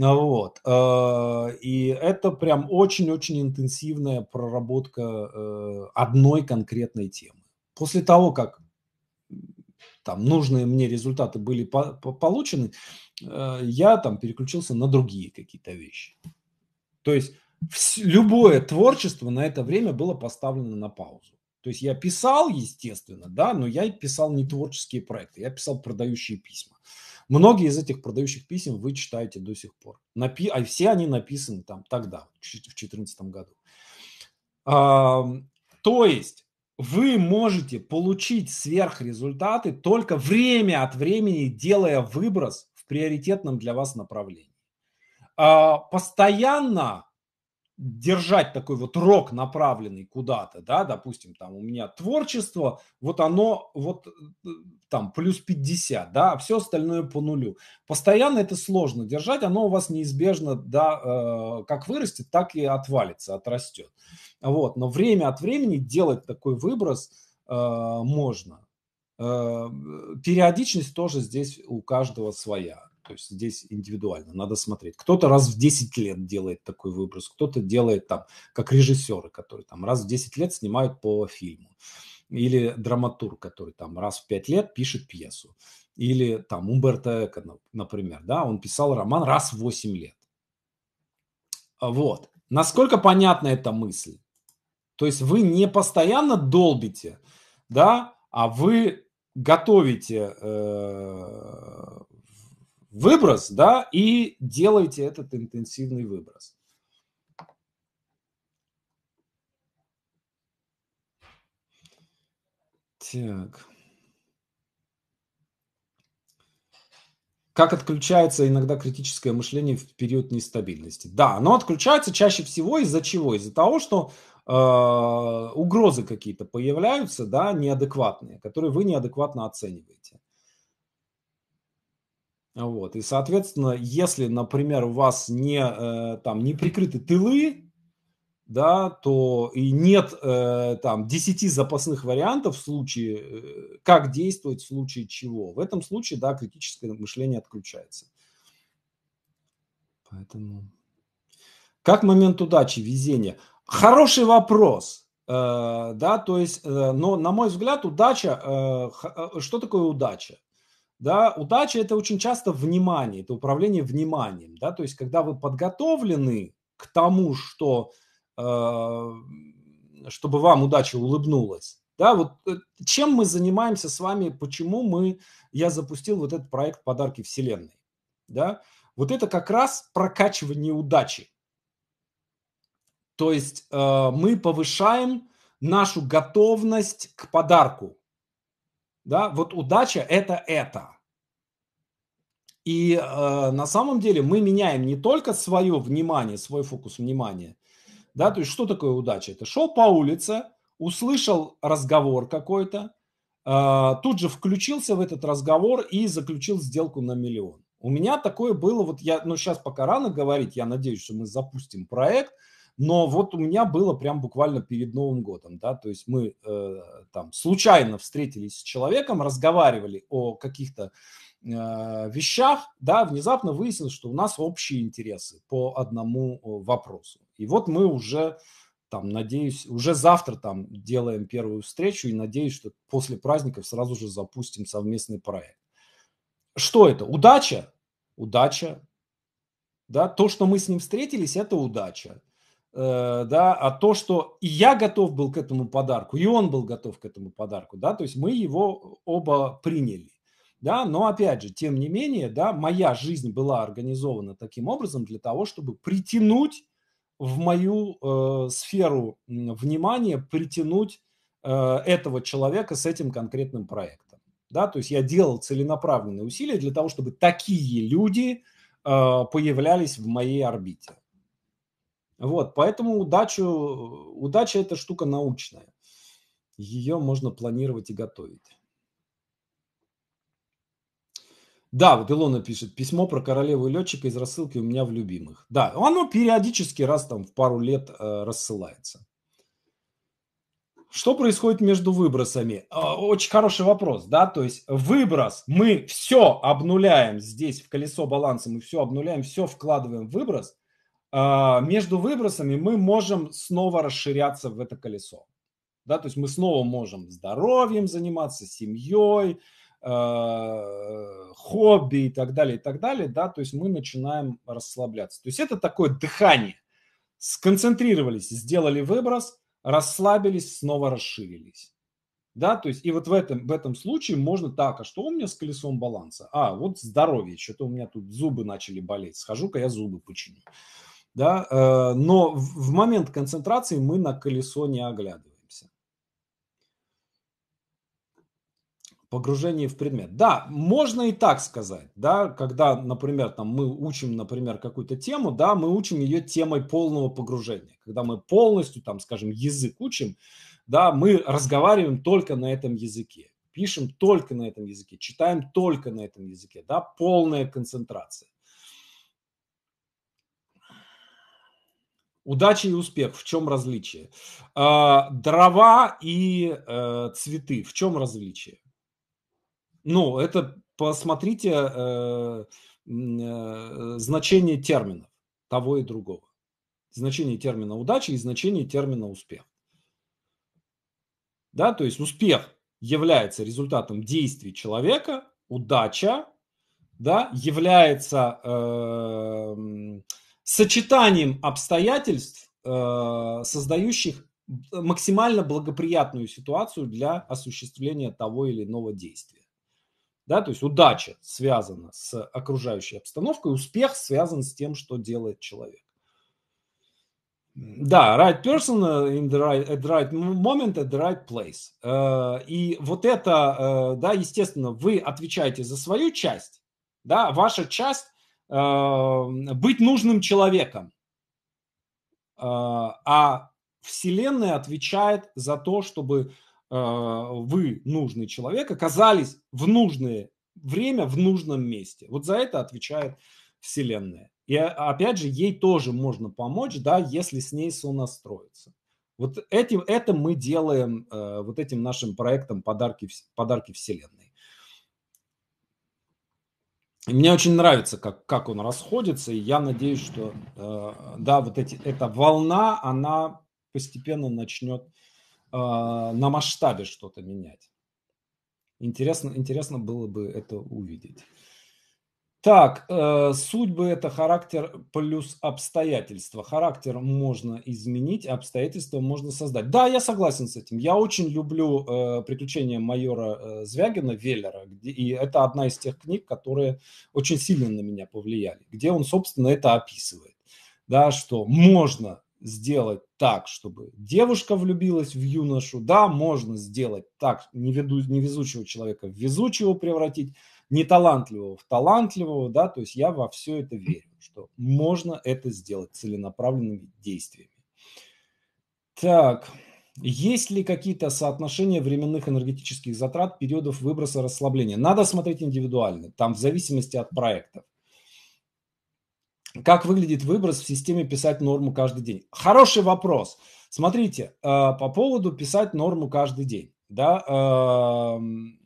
А вот. Э, и это прям очень-очень интенсивная проработка одной конкретной темы. После того, как там нужные мне результаты были по по получены, э, я там переключился на другие какие-то вещи. То есть любое творчество на это время было поставлено на паузу. То есть я писал, естественно, да, но я писал не творческие проекты, я писал продающие письма. Многие из этих продающих писем вы читаете до сих пор. Напи... А все они написаны там тогда, в 2014 году. А, то есть вы можете получить сверхрезультаты только время от времени, делая выброс в приоритетном для вас направлении. А, постоянно держать такой вот рок направленный куда-то, да, допустим, там у меня творчество, вот оно вот э, там плюс 50, да, а все остальное по нулю. Постоянно это сложно держать, оно у вас неизбежно, да, э, как вырастет, так и отвалится, отрастет. Вот, но время от времени делать такой выброс э, можно. Э, периодичность тоже здесь у каждого своя. То есть здесь индивидуально, надо смотреть. Кто-то раз в 10 лет делает такой выброс, кто-то делает там, как режиссеры, которые там раз в 10 лет снимают по фильму. Или драматург, который там раз в 5 лет пишет пьесу. Или там Умберто Эко, например, да, он писал роман раз в 8 лет. Вот. Насколько понятна эта мысль? То есть вы не постоянно долбите, да, а вы готовите э, выброс, да, и делайте этот интенсивный выброс. Так. Как отключается иногда критическое мышление в период нестабильности? Да, оно отключается чаще всего из-за чего? Из-за того, что э, угрозы какие-то появляются, да, неадекватные, которые вы неадекватно оцениваете. Вот. И, соответственно, если, например, у вас не, э, там, не прикрыты тылы, да, то и нет э, там 10 запасных вариантов в случае, э, как действовать в случае чего. В этом случае, да, критическое мышление отключается. Поэтому... Как момент удачи, везения? Хороший вопрос. Да, то есть, но на мой взгляд, удача, что такое удача? Да, удача – это очень часто внимание, это управление вниманием. Да? То есть, когда вы подготовлены к тому, что, э, чтобы вам удача улыбнулась, да, вот э, чем мы занимаемся с вами, почему мы, я запустил вот этот проект «Подарки Вселенной». Да? Вот это как раз прокачивание удачи. То есть э, мы повышаем нашу готовность к подарку. Да, вот удача это это. И э, на самом деле мы меняем не только свое внимание, свой фокус внимания. Да, то есть что такое удача? Это шел по улице, услышал разговор какой-то, э, тут же включился в этот разговор и заключил сделку на миллион. У меня такое было, вот я, ну сейчас пока рано говорить, я надеюсь, что мы запустим проект – но вот у меня было прям буквально перед Новым годом, да, то есть мы э, там случайно встретились с человеком, разговаривали о каких-то э, вещах, да, внезапно выяснилось, что у нас общие интересы по одному вопросу. И вот мы уже там, надеюсь, уже завтра там делаем первую встречу и надеюсь, что после праздников сразу же запустим совместный проект. Что это? Удача? Удача. Да, то, что мы с ним встретились, это удача. Э, да, а то, что и я готов был к этому подарку, и он был готов к этому подарку, да, то есть мы его оба приняли, да, но опять же, тем не менее, да, моя жизнь была организована таким образом для того, чтобы притянуть в мою э, сферу внимания, притянуть э, этого человека с этим конкретным проектом, да, то есть я делал целенаправленные усилия для того, чтобы такие люди э, появлялись в моей орбите. Вот, поэтому удачу, удача – это штука научная. Ее можно планировать и готовить. Да, вот Илона пишет, письмо про королеву и летчика из рассылки у меня в любимых. Да, оно периодически раз там в пару лет э, рассылается. Что происходит между выбросами? Э, очень хороший вопрос, да, то есть выброс, мы все обнуляем здесь в колесо баланса, мы все обнуляем, все вкладываем в выброс – а, между выбросами мы можем снова расширяться в это колесо. Да, то есть мы снова можем здоровьем заниматься, семьей, а, хобби и так далее, и так далее, да, то есть мы начинаем расслабляться. То есть это такое дыхание. Сконцентрировались, сделали выброс, расслабились, снова расширились. Да, то есть и вот в этом, в этом случае можно так, а что у меня с колесом баланса? А, вот здоровье, что-то у меня тут зубы начали болеть, схожу-ка я зубы починю да, э, но в момент концентрации мы на колесо не оглядываемся. Погружение в предмет. Да, можно и так сказать, да, когда, например, там мы учим, например, какую-то тему, да, мы учим ее темой полного погружения, когда мы полностью, там, скажем, язык учим, да, мы разговариваем только на этом языке, пишем только на этом языке, читаем только на этом языке, да, полная концентрация. удачи и успех, в чем различие? А, дрова и э, цветы, в чем различие? Ну, это посмотрите э, э, значение терминов того и другого. Значение термина удачи и значение термина успех. Да, то есть успех является результатом действий человека, удача да, является э, сочетанием обстоятельств, э, создающих максимально благоприятную ситуацию для осуществления того или иного действия. Да, то есть удача связана с окружающей обстановкой, успех связан с тем, что делает человек. Да, right person in the right, at the right moment at the right place. Э, и вот это, э, да, естественно, вы отвечаете за свою часть, да, ваша часть Э, быть нужным человеком. Э, а Вселенная отвечает за то, чтобы э, вы, нужный человек, оказались в нужное время, в нужном месте. Вот за это отвечает Вселенная. И опять же, ей тоже можно помочь, да, если с ней сонастроиться. Вот этим, это мы делаем, вот этим нашим проектом подарки, подарки Вселенной мне очень нравится, как, как он расходится, и я надеюсь, что э, да, вот эти, эта волна, она постепенно начнет э, на масштабе что-то менять. Интересно, интересно было бы это увидеть. Так, э, судьбы это характер плюс обстоятельства. Характер можно изменить, обстоятельства можно создать. Да, я согласен с этим. Я очень люблю э, приключения майора э, Звягина Веллера, и это одна из тех книг, которые очень сильно на меня повлияли, где он, собственно, это описывает. Да, что можно сделать так, чтобы девушка влюбилась в юношу, да, можно сделать так невезучего человека в везучего превратить, неталантливого в талантливого, да, то есть я во все это верю, что можно это сделать целенаправленными действиями. Так, есть ли какие-то соотношения временных энергетических затрат, периодов выброса, расслабления? Надо смотреть индивидуально, там в зависимости от проектов. Как выглядит выброс в системе писать норму каждый день? Хороший вопрос. Смотрите, э, по поводу писать норму каждый день. Да, эм,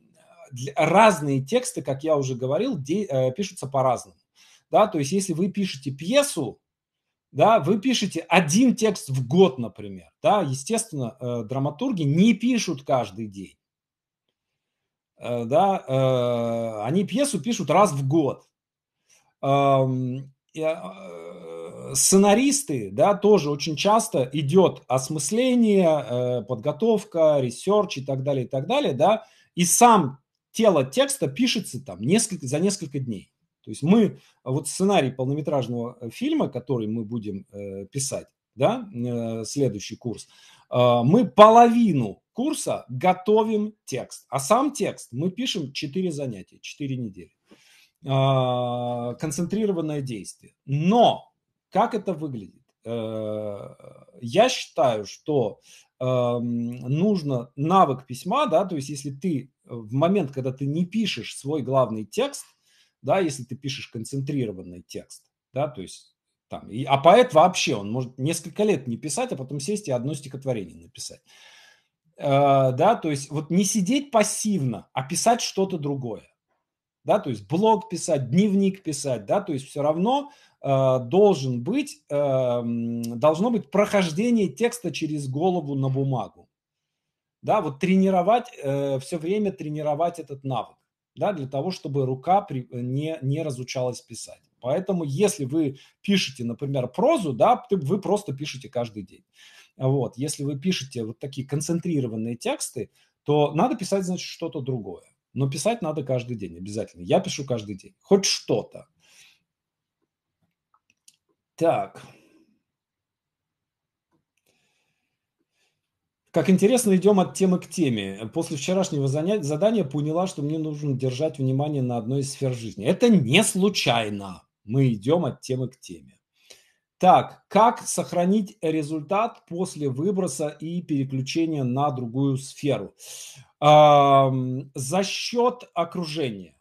разные тексты, как я уже говорил, де, э, пишутся по-разному. Да, то есть если вы пишете пьесу, да, вы пишете один текст в год, например, да, естественно, э, драматурги не пишут каждый день, э, да, э, они пьесу пишут раз в год. Э, э, сценаристы, да, тоже очень часто идет осмысление, э, подготовка, ресерч и так далее, и так далее, да, и сам тело текста пишется там несколько, за несколько дней. То есть мы, вот сценарий полнометражного э, фильма, который мы будем э, писать, да, э, следующий курс, мы половину курса готовим текст, а сам текст мы пишем 4 занятия, 4 недели. Концентрированное действие. Но как это выглядит? Я считаю, что эм, нужно навык письма, да, то есть если ты в момент, когда ты не пишешь свой главный текст, да, если ты пишешь концентрированный текст, да, то есть там, и, а поэт вообще, он может несколько лет не писать, а потом сесть и одно стихотворение написать. Э, да, то есть вот не сидеть пассивно, а писать что-то другое. Да, то есть блог писать, дневник писать, да, то есть все равно э, должен быть, э, должно быть прохождение текста через голову на бумагу да, вот тренировать, э, все время тренировать этот навык, да, для того, чтобы рука при, э, не, не разучалась писать. Поэтому, если вы пишете, например, прозу, да, вы просто пишете каждый день. Вот, если вы пишете вот такие концентрированные тексты, то надо писать, значит, что-то другое. Но писать надо каждый день обязательно. Я пишу каждый день. Хоть что-то. Так. Как интересно, идем от темы к теме. После вчерашнего занятия, задания поняла, что мне нужно держать внимание на одной из сфер жизни. Это не случайно. Мы идем от темы к теме. Так, как сохранить результат после выброса и переключения на другую сферу? За счет окружения.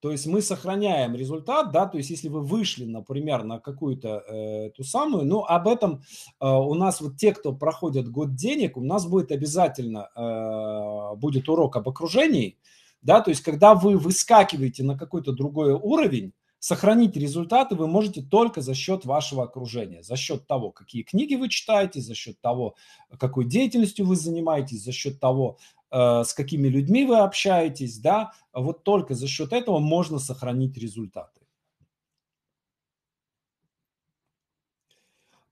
То есть мы сохраняем результат, да, то есть если вы вышли, например, на какую-то э, ту самую, ну об этом э, у нас вот те, кто проходят год денег, у нас будет обязательно э, будет урок об окружении, да, то есть когда вы выскакиваете на какой-то другой уровень, сохранить результаты вы можете только за счет вашего окружения, за счет того, какие книги вы читаете, за счет того, какой деятельностью вы занимаетесь, за счет того, Э, с какими людьми вы общаетесь, да, вот только за счет этого можно сохранить результаты.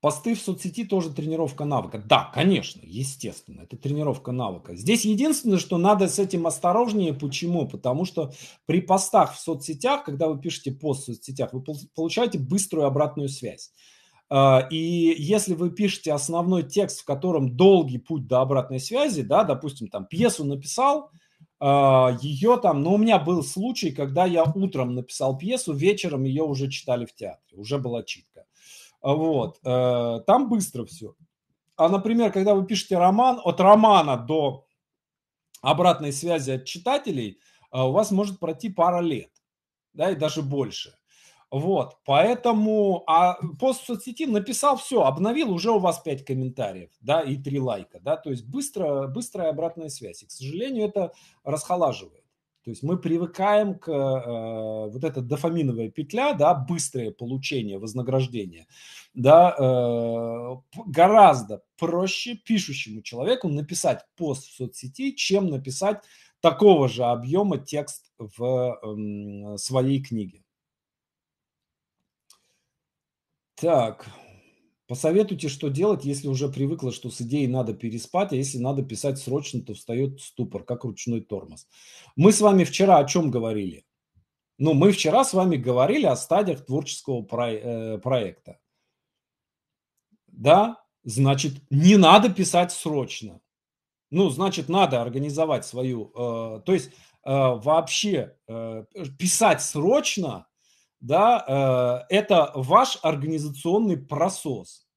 Посты в соцсети тоже тренировка навыка. Да, конечно, естественно, это тренировка навыка. Здесь единственное, что надо с этим осторожнее. Почему? Потому что при постах в соцсетях, когда вы пишете пост в соцсетях, вы получаете быструю обратную связь. А, и если вы пишете основной текст, в котором долгий путь до обратной связи, да, допустим, там пьесу написал, а, ее там, ну, у меня был случай, когда я утром написал пьесу, вечером ее уже читали в театре, уже была читка. А, вот, э, там быстро все. А, например, когда вы пишете роман, от романа до обратной связи от читателей у вас может пройти пара лет, да, и даже больше – вот, поэтому, а пост в соцсети написал все, обновил, уже у вас 5 комментариев, да, и 3 лайка, да, то есть быстро, быстрая обратная связь. И, к сожалению, это расхолаживает. То есть мы привыкаем к э, вот эта дофаминовая петля, да, быстрое получение вознаграждения, да, э, гораздо проще пишущему человеку написать пост в соцсети, чем написать такого же объема текст в э, своей книге. Так, посоветуйте, что делать, если уже привыкла, что с идеей надо переспать, а если надо писать срочно, то встает ступор, как ручной тормоз. Мы с вами вчера о чем говорили? Ну, мы вчера с вами говорили о стадиях творческого про- э, проекта. Да, значит, не надо писать срочно. Ну, значит, надо организовать свою... Э, то есть э, вообще э, писать срочно да, э, это ваш организационный просос,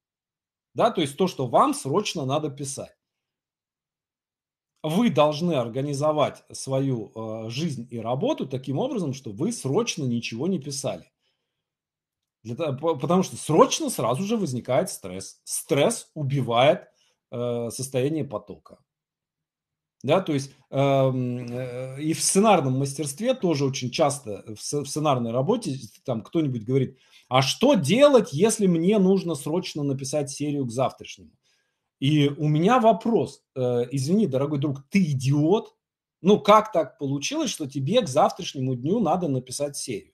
да, то есть то, что вам срочно надо писать. Вы должны организовать свою э, жизнь и работу таким образом, что вы срочно ничего не писали. Для, потому что срочно сразу же возникает стресс. Стресс убивает э, состояние потока. Да, то есть эм, э, и в сценарном мастерстве тоже очень часто э, в, в сценарной работе там кто-нибудь говорит, а что делать, если мне нужно срочно написать серию к завтрашнему? И у меня вопрос, э, извини, дорогой друг, ты идиот? Ну как так получилось, что тебе к завтрашнему дню надо написать серию?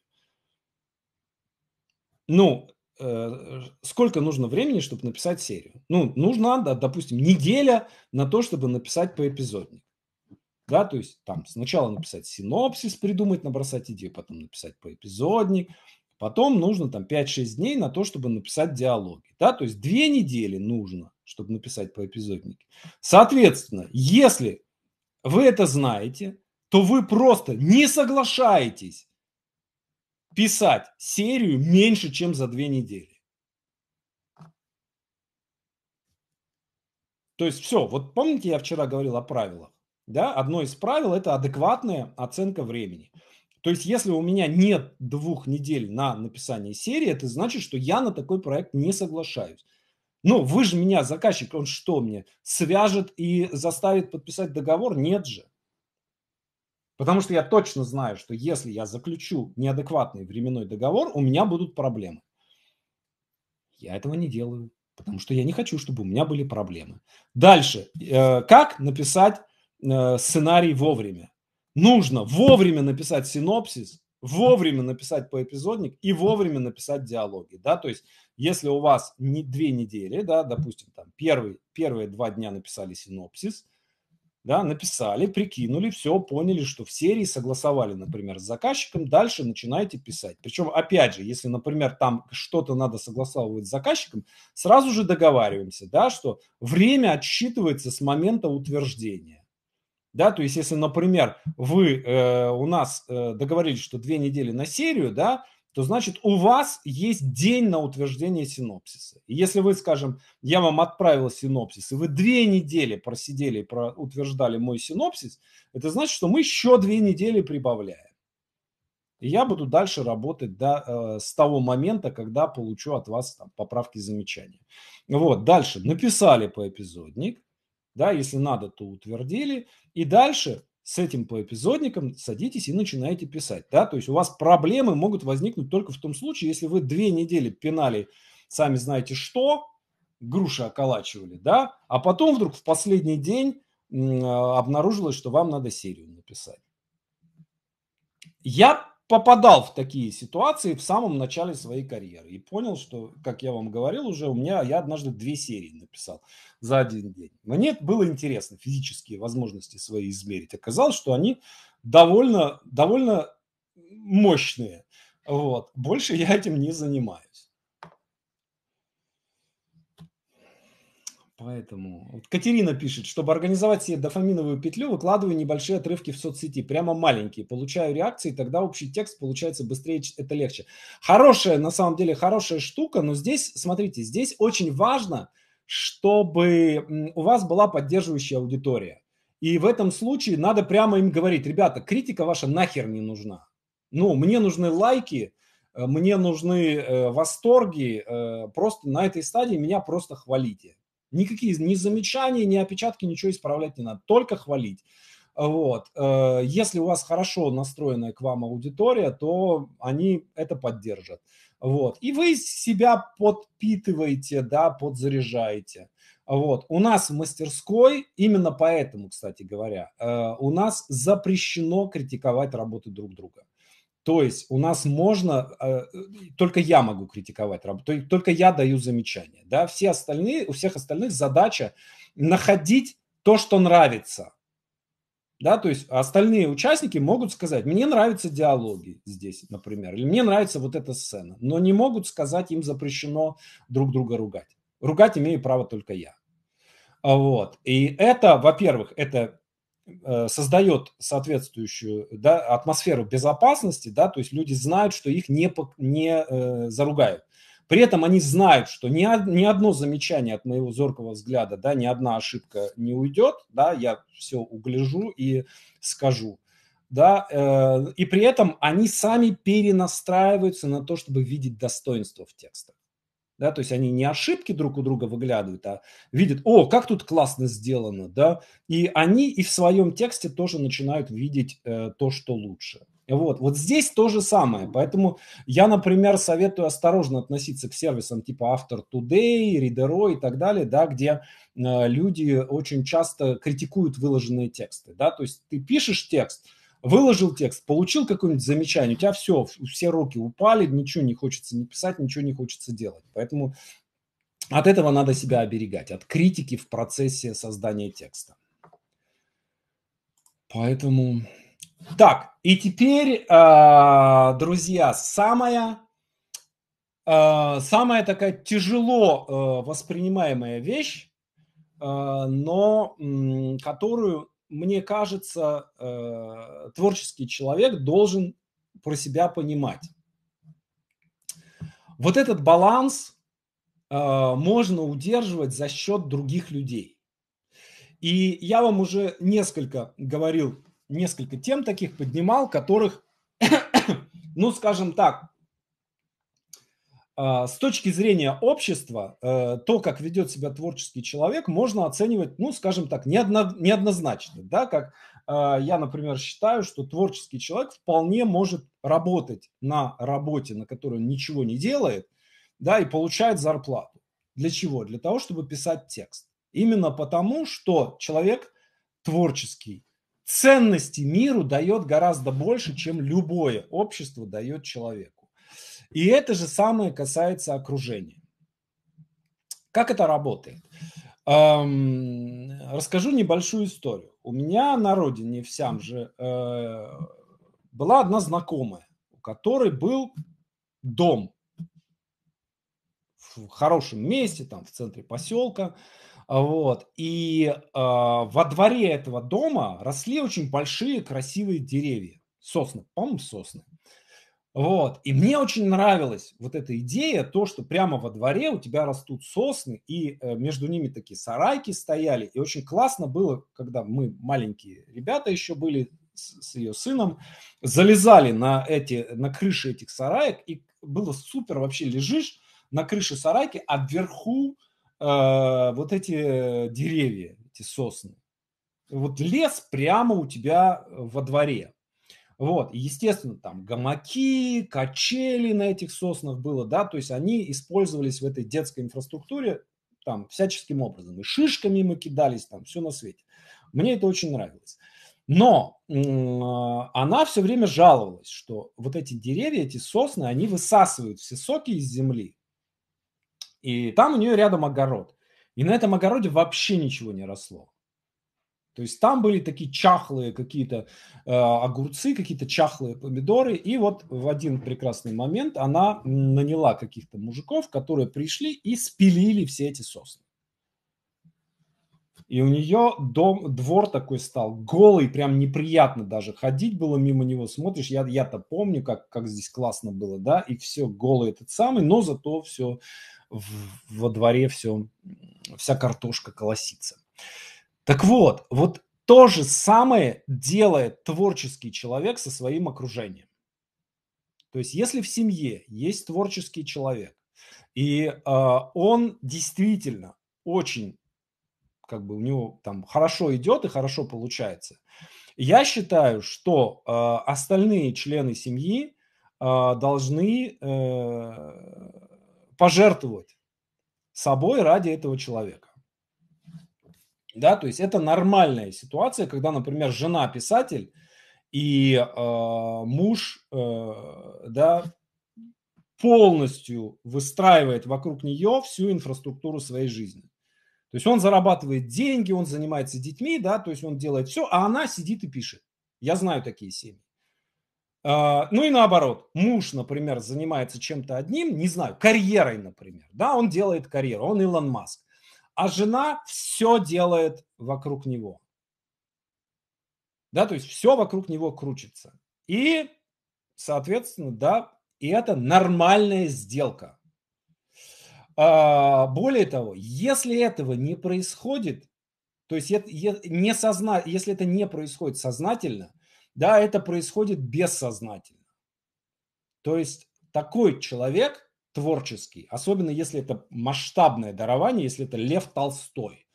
Ну, Э, сколько нужно времени, чтобы написать серию? Ну, нужна, да, допустим, неделя на то, чтобы написать по эпизодник. Да, то есть там сначала написать синопсис, придумать, набросать идею, потом написать по эпизодник, потом нужно там 5-6 дней на то, чтобы написать диалоги. Да, то есть две недели нужно, чтобы написать по эпизоднике. Соответственно, если вы это знаете, то вы просто не соглашаетесь писать серию меньше, чем за две недели. То есть все, вот помните, я вчера говорил о правилах. Да? Одно из правил – это адекватная оценка времени. То есть если у меня нет двух недель на написание серии, это значит, что я на такой проект не соглашаюсь. Ну, вы же меня, заказчик, он что мне, свяжет и заставит подписать договор? Нет же. Потому что я точно знаю, что если я заключу неадекватный временной договор, у меня будут проблемы. Я этого не делаю, потому что я не хочу, чтобы у меня были проблемы. Дальше. Э, как написать э, сценарий вовремя? Нужно вовремя написать синопсис, вовремя написать поэпизодник и вовремя написать диалоги, да, то есть если у вас не две недели, да, допустим, там первые первые два дня написали синопсис, да, написали, прикинули, все, поняли, что в серии согласовали, например, с заказчиком, дальше начинаете писать. Причем, опять же, если, например, там что-то надо согласовывать с заказчиком, сразу же договариваемся, да, что время отсчитывается с момента утверждения. Да, то есть, если, например, вы э, у нас э, договорились, что две недели на серию, да, то значит у вас есть день на утверждение синопсиса. И если вы, скажем, я вам отправил синопсис, и вы две недели просидели и про утверждали мой синопсис, это значит, что мы еще две недели прибавляем. И я буду дальше работать до, э, с того момента, когда получу от вас там, поправки и замечания. Вот, дальше написали по эпизодник, да, если надо, то утвердили. И дальше с этим поэпизодником садитесь и начинаете писать. Да? То есть у вас проблемы могут возникнуть только в том случае, если вы две недели пинали сами знаете что, груши околачивали, да, а потом вдруг в последний день а, обнаружилось, что вам надо серию написать. Я попадал в такие ситуации в самом начале своей карьеры и понял, что, как я вам говорил уже, у меня я однажды две серии написал за один день. Мне было интересно физические возможности свои измерить. Оказалось, что они довольно, довольно мощные. Вот. Больше я этим не занимаюсь. Поэтому вот Катерина пишет, чтобы организовать себе дофаминовую петлю, выкладываю небольшие отрывки в соцсети, прямо маленькие, получаю реакции, тогда общий текст получается быстрее, это легче. Хорошая, на самом деле, хорошая штука, но здесь, смотрите, здесь очень важно, чтобы у вас была поддерживающая аудитория. И в этом случае надо прямо им говорить, ребята, критика ваша нахер не нужна. Ну, мне нужны лайки, э, мне нужны э, восторги, э, просто на этой стадии меня просто хвалите Никакие ни замечания, ни опечатки, ничего исправлять не надо, только хвалить. Вот. Э, если у вас хорошо настроенная к вам аудитория, то они это поддержат. Вот. И вы себя подпитываете, да, подзаряжаете. Вот. У нас в мастерской, именно поэтому, кстати говоря, э, у нас запрещено критиковать работы друг друга. То есть у нас можно, э, только я могу критиковать работу, только я даю замечания. Да? Все остальные, у всех остальных задача находить то, что нравится. Да, то есть остальные участники могут сказать, мне нравятся диалоги здесь, например, или мне нравится вот эта сцена, но не могут сказать, им запрещено друг друга ругать. Ругать имею право только я. Вот. И это, во-первых, это Э, создает соответствующую да, атмосферу безопасности, да, то есть люди знают, что их не, не э, заругают. При этом они знают, что ни, ни одно замечание от моего зоркого взгляда, да, ни одна ошибка не уйдет, да, я все угляжу и скажу. Да, э, и при этом они сами перенастраиваются на то, чтобы видеть достоинство в текстах да, то есть они не ошибки друг у друга выглядывают, а видят, о, как тут классно сделано, да, и они и в своем тексте тоже начинают видеть э, то, что лучше. Вот, вот здесь то же самое, поэтому я, например, советую осторожно относиться к сервисам типа After Today, Reader.io и так далее, да, где э, люди очень часто критикуют выложенные тексты, да, то есть ты пишешь текст, выложил текст, получил какое-нибудь замечание, у тебя все, все руки упали, ничего не хочется не писать, ничего не хочется делать. Поэтому от этого надо себя оберегать, от критики в процессе создания текста. Поэтому... Так, и теперь, а, друзья, самая, самая такая тяжело а, воспринимаемая вещь, а, но которую мне кажется, э, творческий человек должен про себя понимать. Вот этот баланс э, можно удерживать за счет других людей. И я вам уже несколько говорил, несколько тем таких поднимал, которых, ну, скажем так, а, с точки зрения общества, э, то, как ведет себя творческий человек, можно оценивать, ну, скажем так, неоднозначно, да, как э, я, например, считаю, что творческий человек вполне может работать на работе, на которой он ничего не делает, да, и получает зарплату. Для чего? Для того, чтобы писать текст. Именно потому, что человек творческий, ценности миру дает гораздо больше, чем любое общество дает человеку. И это же самое касается окружения. Как это работает? Эм, расскажу небольшую историю. У меня на родине, в Сямже, э, была одна знакомая, у которой был дом в хорошем месте, там в центре поселка. Вот. И э, во дворе этого дома росли очень большие красивые деревья. Сосны, по-моему, сосны. Вот. И мне очень нравилась вот эта идея, то, что прямо во дворе у тебя растут сосны, и э, между ними такие сарайки стояли. И очень классно было, когда мы маленькие ребята еще были с, с ее сыном, залезали на, эти, на крыши этих сараек, и было супер вообще, лежишь на крыше сарайки, а вверху э, вот эти деревья, эти сосны. Вот лес прямо у тебя во дворе. Вот, и, естественно, там гамаки, качели на этих соснах было, да, то есть они использовались в этой детской инфраструктуре там всяческим образом. И шишками мы кидались, там все на свете. Мне это очень нравилось. Но а, она все время жаловалась, что вот эти деревья, эти сосны, они высасывают все соки из земли. И там у нее рядом огород. И на этом огороде вообще ничего не росло. То есть там были такие чахлые какие-то э, огурцы, какие-то чахлые помидоры. И вот в один прекрасный момент она наняла каких-то мужиков, которые пришли и спилили все эти сосны. И у нее дом, двор такой стал голый, прям неприятно даже ходить было мимо него. Смотришь, я, я-то помню, как, как здесь классно было, да, и все голый этот самый, но зато все в, во дворе все, вся картошка колосится. Так вот, вот то же самое делает творческий человек со своим окружением. То есть, если в семье есть творческий человек, и э, он действительно очень, как бы у него там хорошо идет и хорошо получается, я считаю, что э, остальные члены семьи э, должны э, пожертвовать собой ради этого человека. Да, то есть это нормальная ситуация, когда, например, жена писатель и э, муж, э, да, полностью выстраивает вокруг нее всю инфраструктуру своей жизни. То есть он зарабатывает деньги, он занимается детьми, да, то есть он делает все, а она сидит и пишет. Я знаю такие семьи. А, ну и наоборот, муж, например, занимается чем-то одним, не знаю, карьерой, например, да, он делает карьеру, он Илон Маск а жена все делает вокруг него. Да, то есть все вокруг него крутится. И, соответственно, да, и это нормальная сделка. А, более того, если этого не происходит, то есть не созна... если это не происходит сознательно, да, это происходит бессознательно. То есть такой человек творческий, особенно если это масштабное дарование, если это Лев Толстой.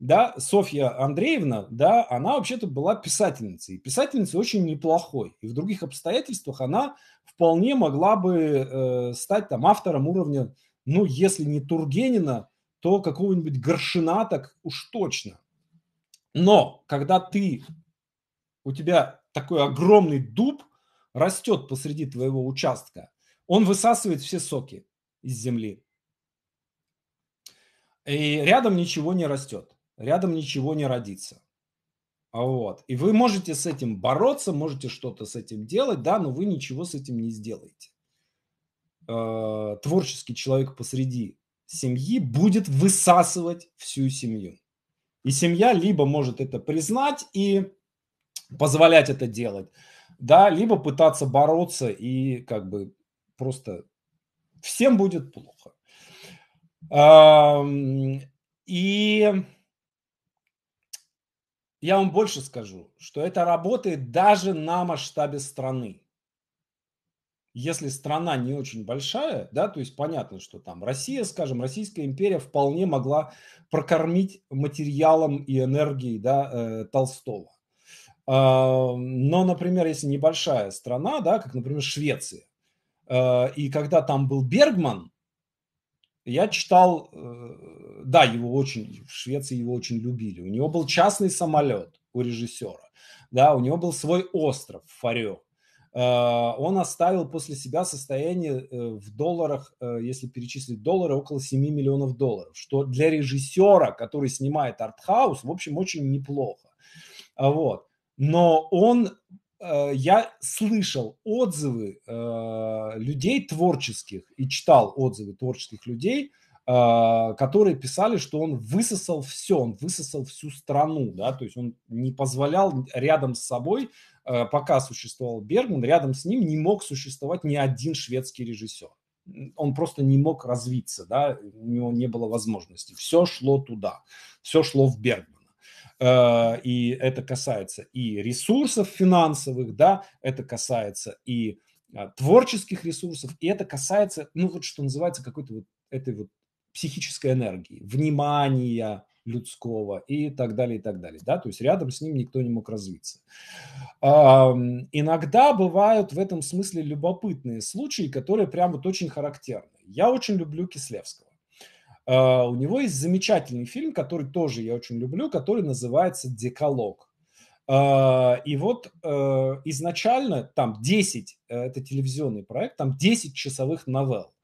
Да, Софья Андреевна, да, она вообще-то была писательницей, писательницей очень неплохой, и в других обстоятельствах она вполне могла бы э, стать там автором уровня, ну, если не Тургенина, то какого-нибудь Горшина так уж точно. Но когда ты, у тебя такой огромный дуб растет посреди твоего участка, он высасывает все соки из земли. И рядом ничего не растет, рядом ничего не родится. А вот. И вы можете с этим бороться, можете что-то с этим делать, да, но вы ничего с этим не сделаете. Э, творческий человек посреди семьи будет высасывать всю семью. И семья либо может это признать и позволять это делать, да, либо пытаться бороться и как бы просто всем будет плохо. И я вам больше скажу, что это работает даже на масштабе страны. Если страна не очень большая, да, то есть понятно, что там Россия, скажем, Российская империя вполне могла прокормить материалом и энергией да, э, Толстого. Но, например, если небольшая страна, да, как, например, Швеция, Э, и когда там был Бергман, я читал, э, да, его очень, в Швеции его очень любили. У него был частный самолет у режиссера, да, у него был свой остров Фарё. Э, он оставил после себя состояние в долларах, если перечислить доллары, около 7 миллионов долларов, что для режиссера, который снимает артхаус, в общем, очень неплохо. А вот. Но он Э, я слышал отзывы э, людей творческих и читал отзывы творческих людей, э, которые писали, что он высосал все, он высосал всю страну, да, то есть он не позволял рядом с собой, пока существовал Бергман, рядом с ним не мог существовать ни один шведский режиссер. Он просто не мог развиться, да, у него не было возможности. Все шло туда, все шло в Бергман. Э, и это касается и ресурсов финансовых, да, это касается и а, творческих ресурсов, и это касается, ну вот что называется, какой-то вот этой вот психической энергии, внимания людского и так далее, и так далее, да, то есть рядом с ним никто не мог развиться. Иногда бывают в этом смысле любопытные случаи, которые прям вот очень характерны. Я очень люблю Кислевского. А, у него есть замечательный фильм, который тоже я очень люблю, который называется «Декалог». А, и вот э, изначально там 10, э, это телевизионный проект, там 10 часовых новелл.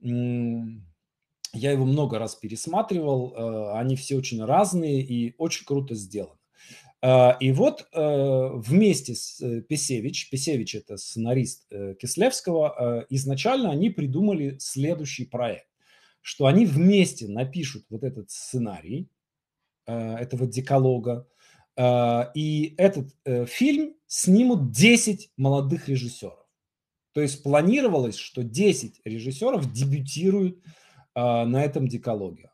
Я его много раз пересматривал, э, они все очень разные и очень круто сделаны. А, и вот вместе с Песевич, Песевич это сценарист Кислевского, изначально они придумали следующий проект что они вместе напишут вот этот сценарий э, этого декалога, э, и этот э, фильм снимут 10 молодых режиссеров. То есть планировалось, что 10 режиссеров дебютируют на этом декалоге.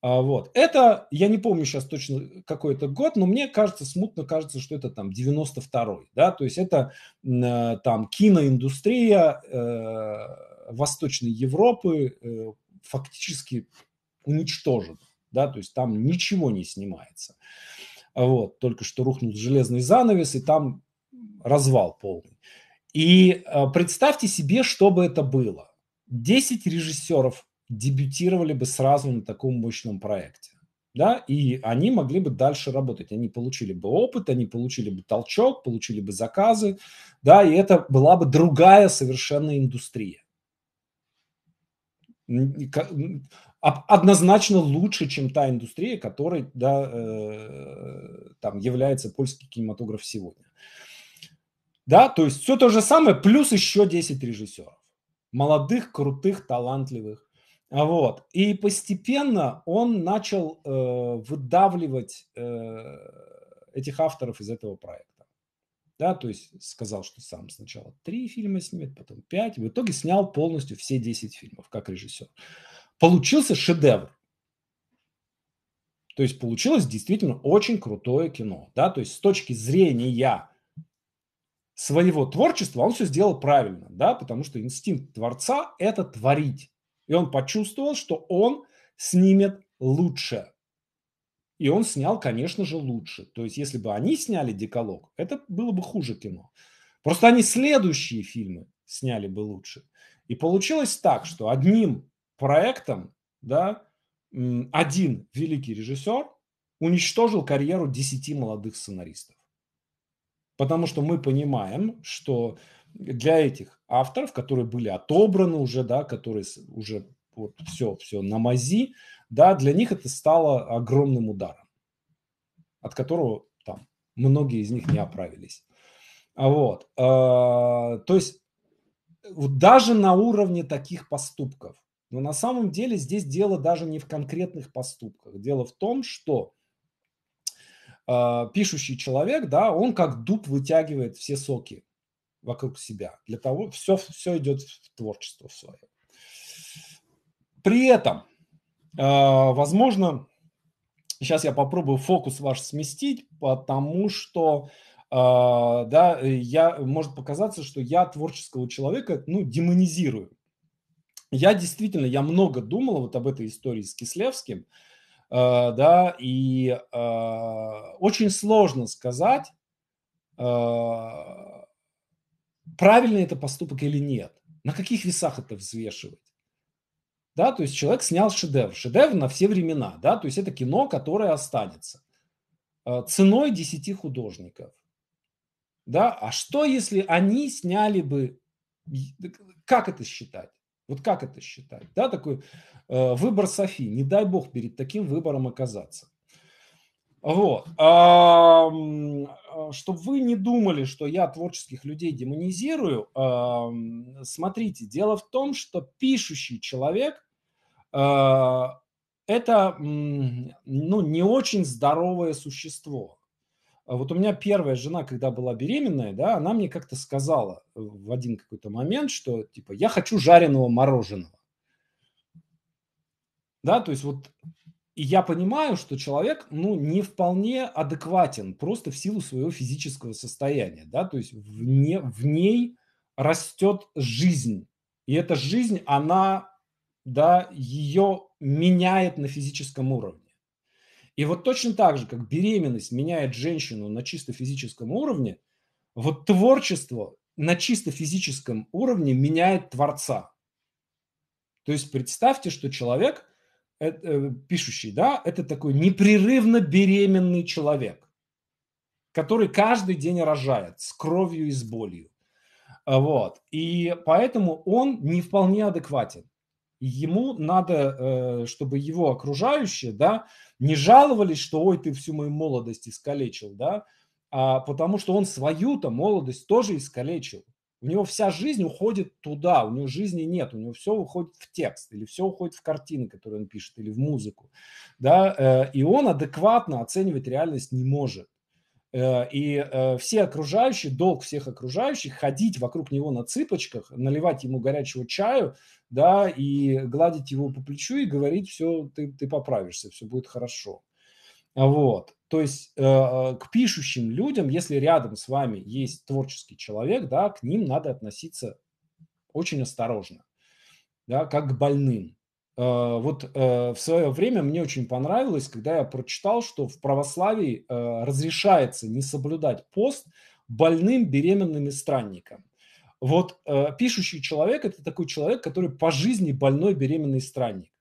А, вот. Это, я не помню сейчас точно какой это год, но мне кажется, смутно кажется, что это там 92-й, да, то есть это там киноиндустрия э, Восточной Европы, э, фактически уничтожен, да, то есть там ничего не снимается. Вот, только что рухнул железный занавес, и там развал полный. И э, представьте себе, что бы это было. 10 режиссеров дебютировали бы сразу на таком мощном проекте. Да, и они могли бы дальше работать. Они получили бы опыт, они получили бы толчок, получили бы заказы, да, и это была бы другая совершенно индустрия однозначно лучше, чем та индустрия, которой да, э, там является польский кинематограф сегодня. Да, то есть все то же самое, плюс еще 10 режиссеров. Молодых, крутых, талантливых. Вот. И постепенно он начал э, выдавливать э, этих авторов из этого проекта да, то есть сказал, что сам сначала три фильма снимет, потом пять, в итоге снял полностью все 10 фильмов как режиссер. Получился шедевр. То есть получилось действительно очень крутое кино, да, то есть с точки зрения своего творчества он все сделал правильно, да, потому что инстинкт творца – это творить. И он почувствовал, что он снимет лучше. И он снял, конечно же, лучше. То есть, если бы они сняли «Деколог», это было бы хуже кино. Просто они следующие фильмы сняли бы лучше. И получилось так, что одним проектом, да, один великий режиссер уничтожил карьеру десяти молодых сценаристов. Потому что мы понимаем, что для этих авторов, которые были отобраны уже, да, которые уже вот все, все на мази, да, для них это стало огромным ударом, от которого там многие из них не оправились. А вот, э, то есть даже на уровне таких поступков. Но на самом деле здесь дело даже не в конкретных поступках. Дело в том, что э, пишущий человек, да, он как дуб вытягивает все соки вокруг себя. Для того все, все идет в творчество свое. При этом, э, возможно, сейчас я попробую фокус ваш сместить, потому что э, да, я, может показаться, что я творческого человека ну, демонизирую. Я действительно, я много думал вот об этой истории с Кислевским, э, да, и очень сложно сказать, правильный это поступок или нет, на каких весах это взвешивать да, то есть человек снял шедевр, шедевр на все времена, да, то есть это кино, которое останется э, ценой 10 художников, да, а что если они сняли бы, как это считать? Вот как это считать? Да, такой э, выбор Софи. Не дай бог перед таким выбором оказаться. Вот. Э, чтобы вы не думали, что я творческих людей демонизирую, смотрите, дело в том, что пишущий человек а, это ну, не очень здоровое существо. А вот у меня первая жена, когда была беременная, да, она мне как-то сказала в один какой-то момент, что типа я хочу жареного мороженого. Да, то есть вот и я понимаю, что человек, ну, не вполне адекватен просто в силу своего физического состояния, да, то есть в, не, в ней растет жизнь. И эта жизнь, она да, ее меняет на физическом уровне. И вот точно так же, как беременность меняет женщину на чисто физическом уровне, вот творчество на чисто физическом уровне меняет творца. То есть представьте, что человек, э, э, пишущий, да, это такой непрерывно беременный человек, который каждый день рожает с кровью и с болью. Вот. И поэтому он не вполне адекватен ему надо, э, чтобы его окружающие, да, не жаловались, что ой, ты всю мою молодость искалечил, да, а, потому что он свою-то молодость тоже искалечил. У него вся жизнь уходит туда, у него жизни нет, у него все уходит в текст, или все уходит в картины, которые он пишет, или в музыку. Да? Э, и он адекватно оценивать реальность не может. Э, и все окружающие, долг всех окружающих, ходить вокруг него на цыпочках, наливать ему горячего чаю, да, и гладить его по плечу и говорить, все, ты, ты поправишься, все будет хорошо. А вот. То есть э, э, к пишущим людям, если рядом с вами есть творческий человек, да, к ним надо относиться очень осторожно, да, как к больным. Э, вот э, в свое время мне очень понравилось, когда я прочитал, что в православии э, разрешается не соблюдать пост больным беременным и странникам. Вот э, пишущий человек – это такой человек, который по жизни больной беременный странник.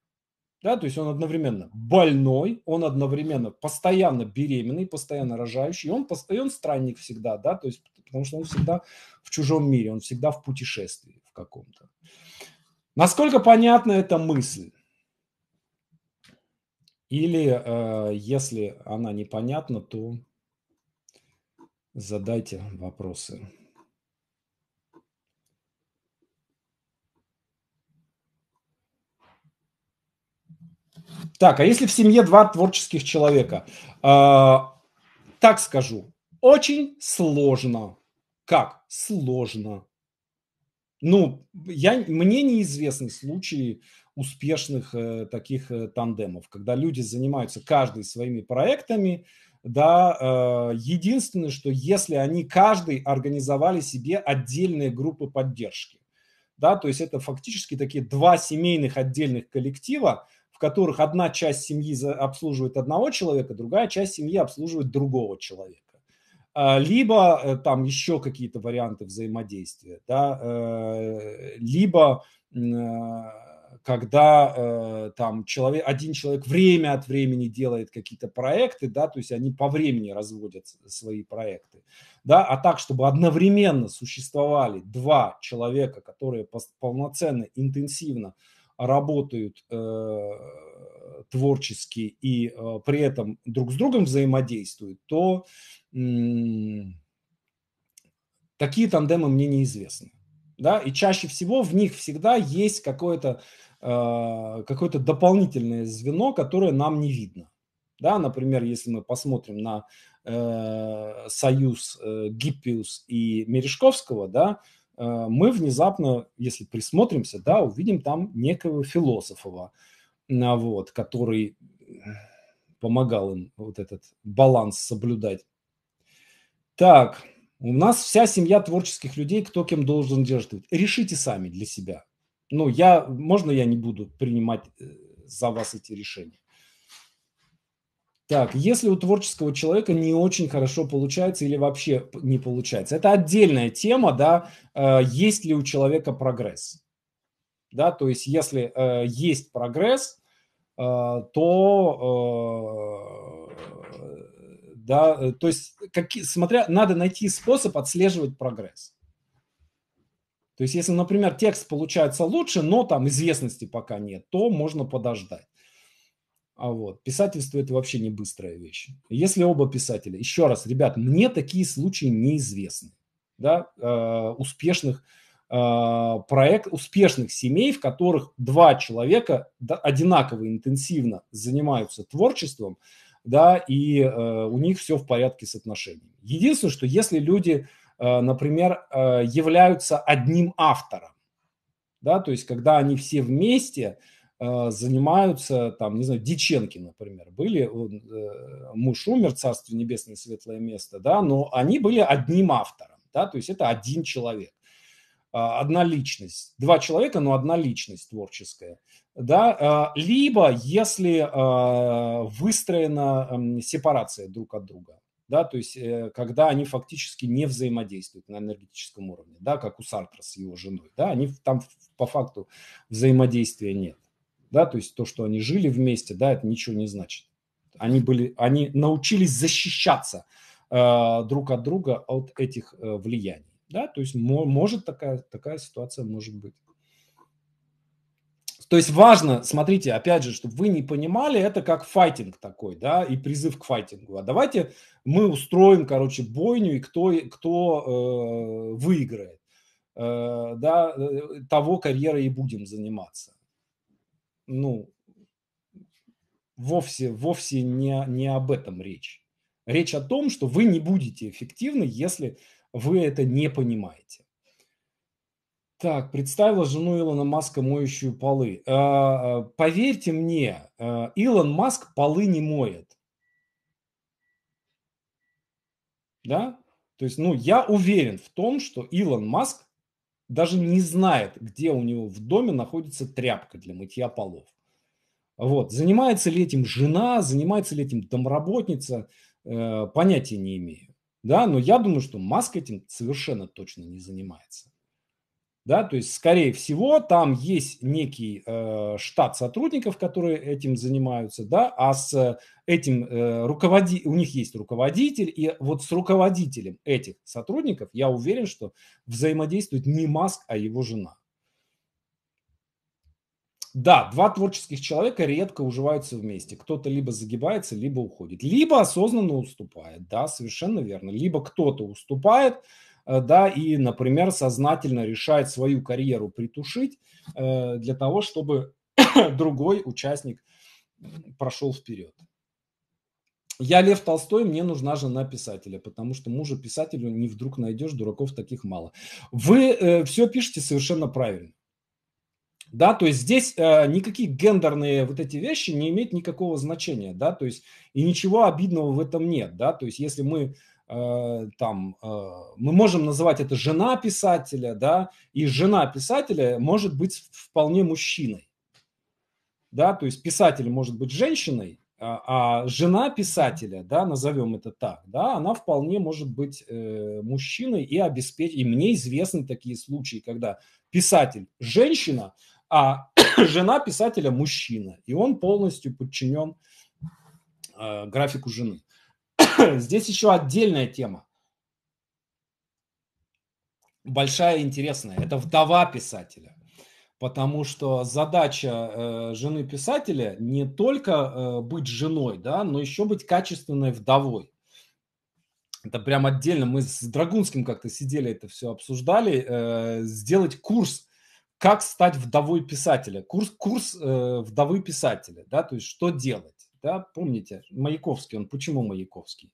Да, то есть он одновременно больной, он одновременно постоянно беременный, постоянно рожающий, и он, постоянно странник всегда, да, то есть потому что он всегда в чужом мире, он всегда в путешествии в каком-то. Насколько понятна эта мысль? Или э, если она непонятна, то задайте вопросы. Так, а если в семье два творческих человека? Э, так скажу, очень сложно. Как? Сложно. Ну, я, мне неизвестны случаи успешных э, таких э, тандемов, когда люди занимаются каждый своими проектами, да, э, единственное, что если они каждый организовали себе отдельные группы поддержки, да, то есть это фактически такие два семейных отдельных коллектива, в которых одна часть семьи обслуживает одного человека, другая часть семьи обслуживает другого человека. А, либо э, там еще какие-то варианты взаимодействия, да, э, либо э, когда там человек, один человек время от времени делает какие-то проекты, да, то есть они по времени разводят свои проекты, да, а так, чтобы одновременно существовали два человека, которые полноценно, интенсивно работают э, творчески и э, при этом друг с другом взаимодействуют, то э, такие тандемы мне неизвестны. Да? И чаще всего в них всегда есть какое-то э, какое дополнительное звено, которое нам не видно. Да? Например, если мы посмотрим на э, союз э, Гиппиус и Мережковского, да, Э, мы внезапно, если присмотримся, да, увидим там некого философова, а, вот, который э, помогал им вот этот баланс соблюдать. Так, у нас вся семья творческих людей, кто кем должен держать, Решите сами для себя. Ну, я, можно я не буду принимать э, за вас эти решения? Так, если у творческого человека не очень хорошо получается или вообще не получается, это отдельная тема, да, э, есть ли у человека прогресс. Да, то есть если э, есть прогресс, э, то, да, то есть какие, смотря, надо найти способ отслеживать прогресс. То есть, если, например, текст получается лучше, но там известности пока нет, то можно подождать. А вот писательство это вообще не быстрая вещь. Если оба писателя, еще раз, ребят, мне такие случаи неизвестны, да, э, успешных э, проект успешных семей, в которых два человека да, одинаково интенсивно занимаются творчеством, да, и э, у них все в порядке с отношениями. Единственное, что если люди, э, например, э, являются одним автором, да, то есть когда они все вместе, э, Э, занимаются, там, не знаю, Диченки, например, были, э, муж умер, царство небесное, светлое место, да, но они были одним автором, да, то есть это один человек а, одна личность, два человека, но одна личность творческая, да, а, либо если а, выстроена сепарация друг от друга, да, то есть э, когда они фактически не взаимодействуют на энергетическом уровне, да, как у Сартра с его женой, да, они там по факту взаимодействия нет да, то есть то, что они жили вместе, да, это ничего не значит. Они были, они научились защищаться э, друг от друга от этих э, влияний, да, то есть может такая такая ситуация может быть. То есть важно, смотрите, опять же, чтобы вы не понимали, это как файтинг такой, да, и призыв к файтингу. А давайте мы устроим, короче, бойню, и кто, кто э, выиграет. Э, да, э, того карьерой и будем заниматься ну, вовсе, вовсе не, не об этом речь. Речь о том, что вы не будете эффективны, если вы это не понимаете. Так, представила жену Илона Маска моющую полы. Э, поверьте мне, э, Илон Маск полы не моет. Да? То есть, ну, я уверен в том, что Илон Маск даже не знает, где у него в доме находится тряпка для мытья полов. Вот. Занимается ли этим жена, занимается ли этим домработница, э, понятия не имею. Да, но я думаю, что Маск этим совершенно точно не занимается. Да, то есть, скорее всего, там есть некий э, штат сотрудников, которые этим занимаются, да, а с э, этим э, руководи... у них есть руководитель, и вот с руководителем этих сотрудников, я уверен, что взаимодействует не Маск, а его жена. Да, два творческих человека редко уживаются вместе. Кто-то либо загибается, либо уходит. Либо осознанно уступает. Да, совершенно верно. Либо кто-то уступает, Э, да, и, например, сознательно решает свою карьеру притушить э, для того, чтобы другой участник прошел вперед. Я Лев Толстой, мне нужна жена писателя, потому что мужа писателю не вдруг найдешь, дураков таких мало. Вы э, все пишете совершенно правильно. Да, то есть здесь э, никакие гендерные вот эти вещи не имеют никакого значения, да, то есть и ничего обидного в этом нет, да, то есть если мы Э, там э, мы можем называть это жена писателя, да, и жена писателя может быть вполне мужчиной, да, то есть писатель может быть женщиной, а, а жена писателя, да, назовем это так, да, она вполне может быть э, мужчиной и обеспечить. И мне известны такие случаи, когда писатель женщина, а жена писателя мужчина, и он полностью подчинен графику жены. Здесь еще отдельная тема. Большая интересная. Это вдова писателя. Потому что задача э, жены писателя не только э, быть женой, да, но еще быть качественной вдовой. Это прям отдельно. Мы с Драгунским как-то сидели, это все обсуждали. Э, сделать курс как стать вдовой писателя, курс, курс э, вдовы писателя, да, то есть что делать. Да? Помните, Маяковский, он почему Маяковский?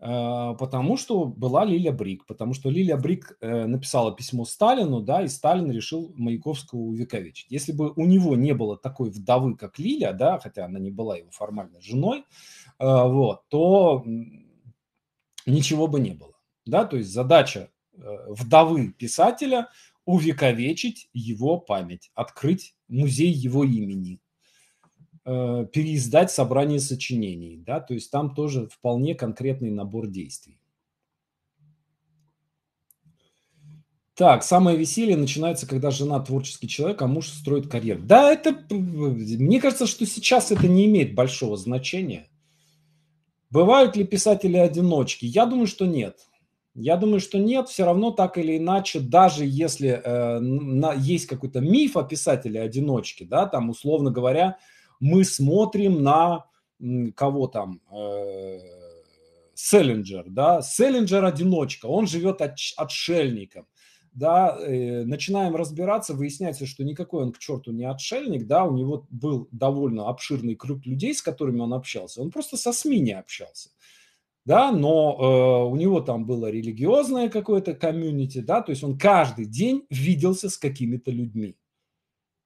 А, потому что была Лиля Брик, потому что Лиля Брик э, написала письмо Сталину, да, и Сталин решил Маяковского увековечить. Если бы у него не было такой вдовы, как Лиля, да, хотя она не была его формально женой, а, вот, то ничего бы не было. Да? То есть задача э, вдовы писателя увековечить его память, открыть музей его имени, Э, переиздать собрание сочинений, да, то есть там тоже вполне конкретный набор действий. Так, самое веселье начинается, когда жена творческий человек, а муж строит карьеру. Да, это, мне кажется, что сейчас это не имеет большого значения. Бывают ли писатели одиночки? Я думаю, что нет. Я думаю, что нет. Все равно так или иначе, даже если э, на, есть какой-то миф о писателе одиночке, да, там условно говоря, мы смотрим на кого там, э, Селлинджер, да, Селлинджер одиночка, он живет отшельником, да, э, начинаем разбираться, выясняется, что никакой он к черту не отшельник, да, у него был довольно обширный круг людей, с которыми он общался, он просто со СМИ не общался, да, но э, у него там было религиозное какое-то комьюнити, да, то есть он каждый день виделся с какими-то людьми,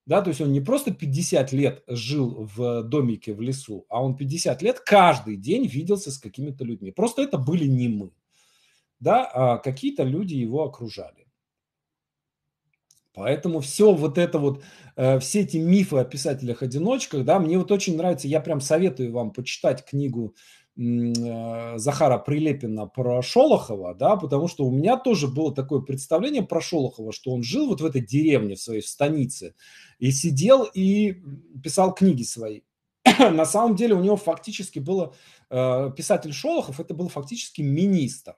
да, то есть он не просто 50 лет жил в э, домике в лесу, а он 50 лет каждый день виделся с какими-то людьми. Просто это были не мы. Да, а какие-то люди его окружали. Поэтому все вот это вот, э, все эти мифы о писателях-одиночках, да, мне вот очень нравится, я прям советую вам почитать книгу Э, Захара Прилепина про Шолохова, да, потому что у меня тоже было такое представление про Шолохова, что он жил вот в этой деревне в своей, в станице, и сидел и писал книги свои. На самом деле у него фактически было, э, писатель Шолохов, это был фактически министр.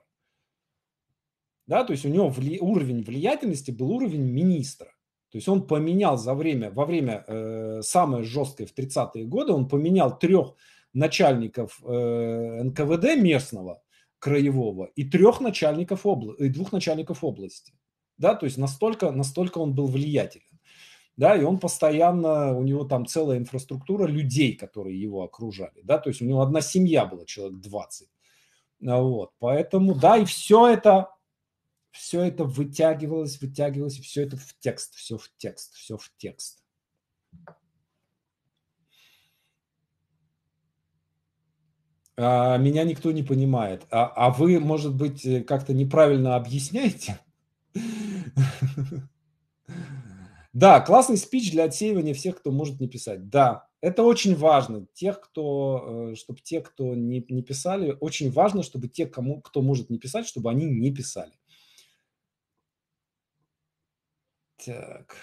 Да, то есть у него вли, уровень влиятельности был уровень министра. То есть он поменял за время, во время э, самое жесткое в 30-е годы, он поменял трех начальников э, НКВД местного, краевого, и трех начальников обла- и двух начальников области. Да, то есть настолько, настолько он был влиятелен. Да, и он постоянно, у него там целая инфраструктура людей, которые его окружали. Да, то есть у него одна семья была, человек 20. А вот, поэтому, да, и все это все это вытягивалось, вытягивалось, и все это в текст, все в текст, все в текст. А, меня никто не понимает. А, а вы, может быть, э, как-то неправильно объясняете? Да, классный спич для отсеивания всех, кто может не писать. Да, это очень важно. Тех, кто, э, чтобы те, кто не, не писали, очень важно, чтобы те, кому, кто может не писать, чтобы они не писали. Так.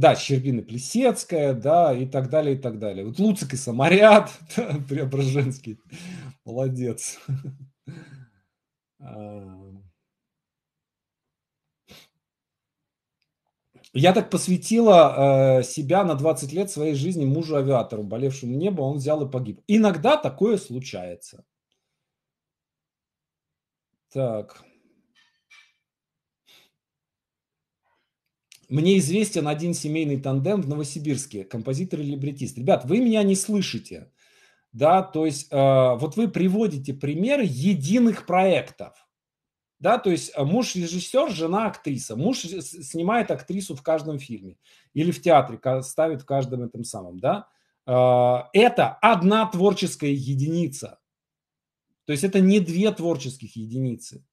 да, Щербина Плесецкая, да, и так далее, и так далее. Вот Луцик и Самарят, да, Преображенский, молодец. А. Я так посвятила э, себя на 20 лет своей жизни мужу авиатору, болевшему небо, он взял и погиб. Иногда такое случается. Так. Мне известен один семейный тандем в Новосибирске, композитор и либретист. Ребят, вы меня не слышите, да, то есть э, вот вы приводите примеры единых проектов, да, то есть э, муж режиссер, жена актриса, муж снимает актрису в каждом фильме или в театре, ставит в каждом этом самом, да, э, это одна творческая единица, то есть это не две творческих единицы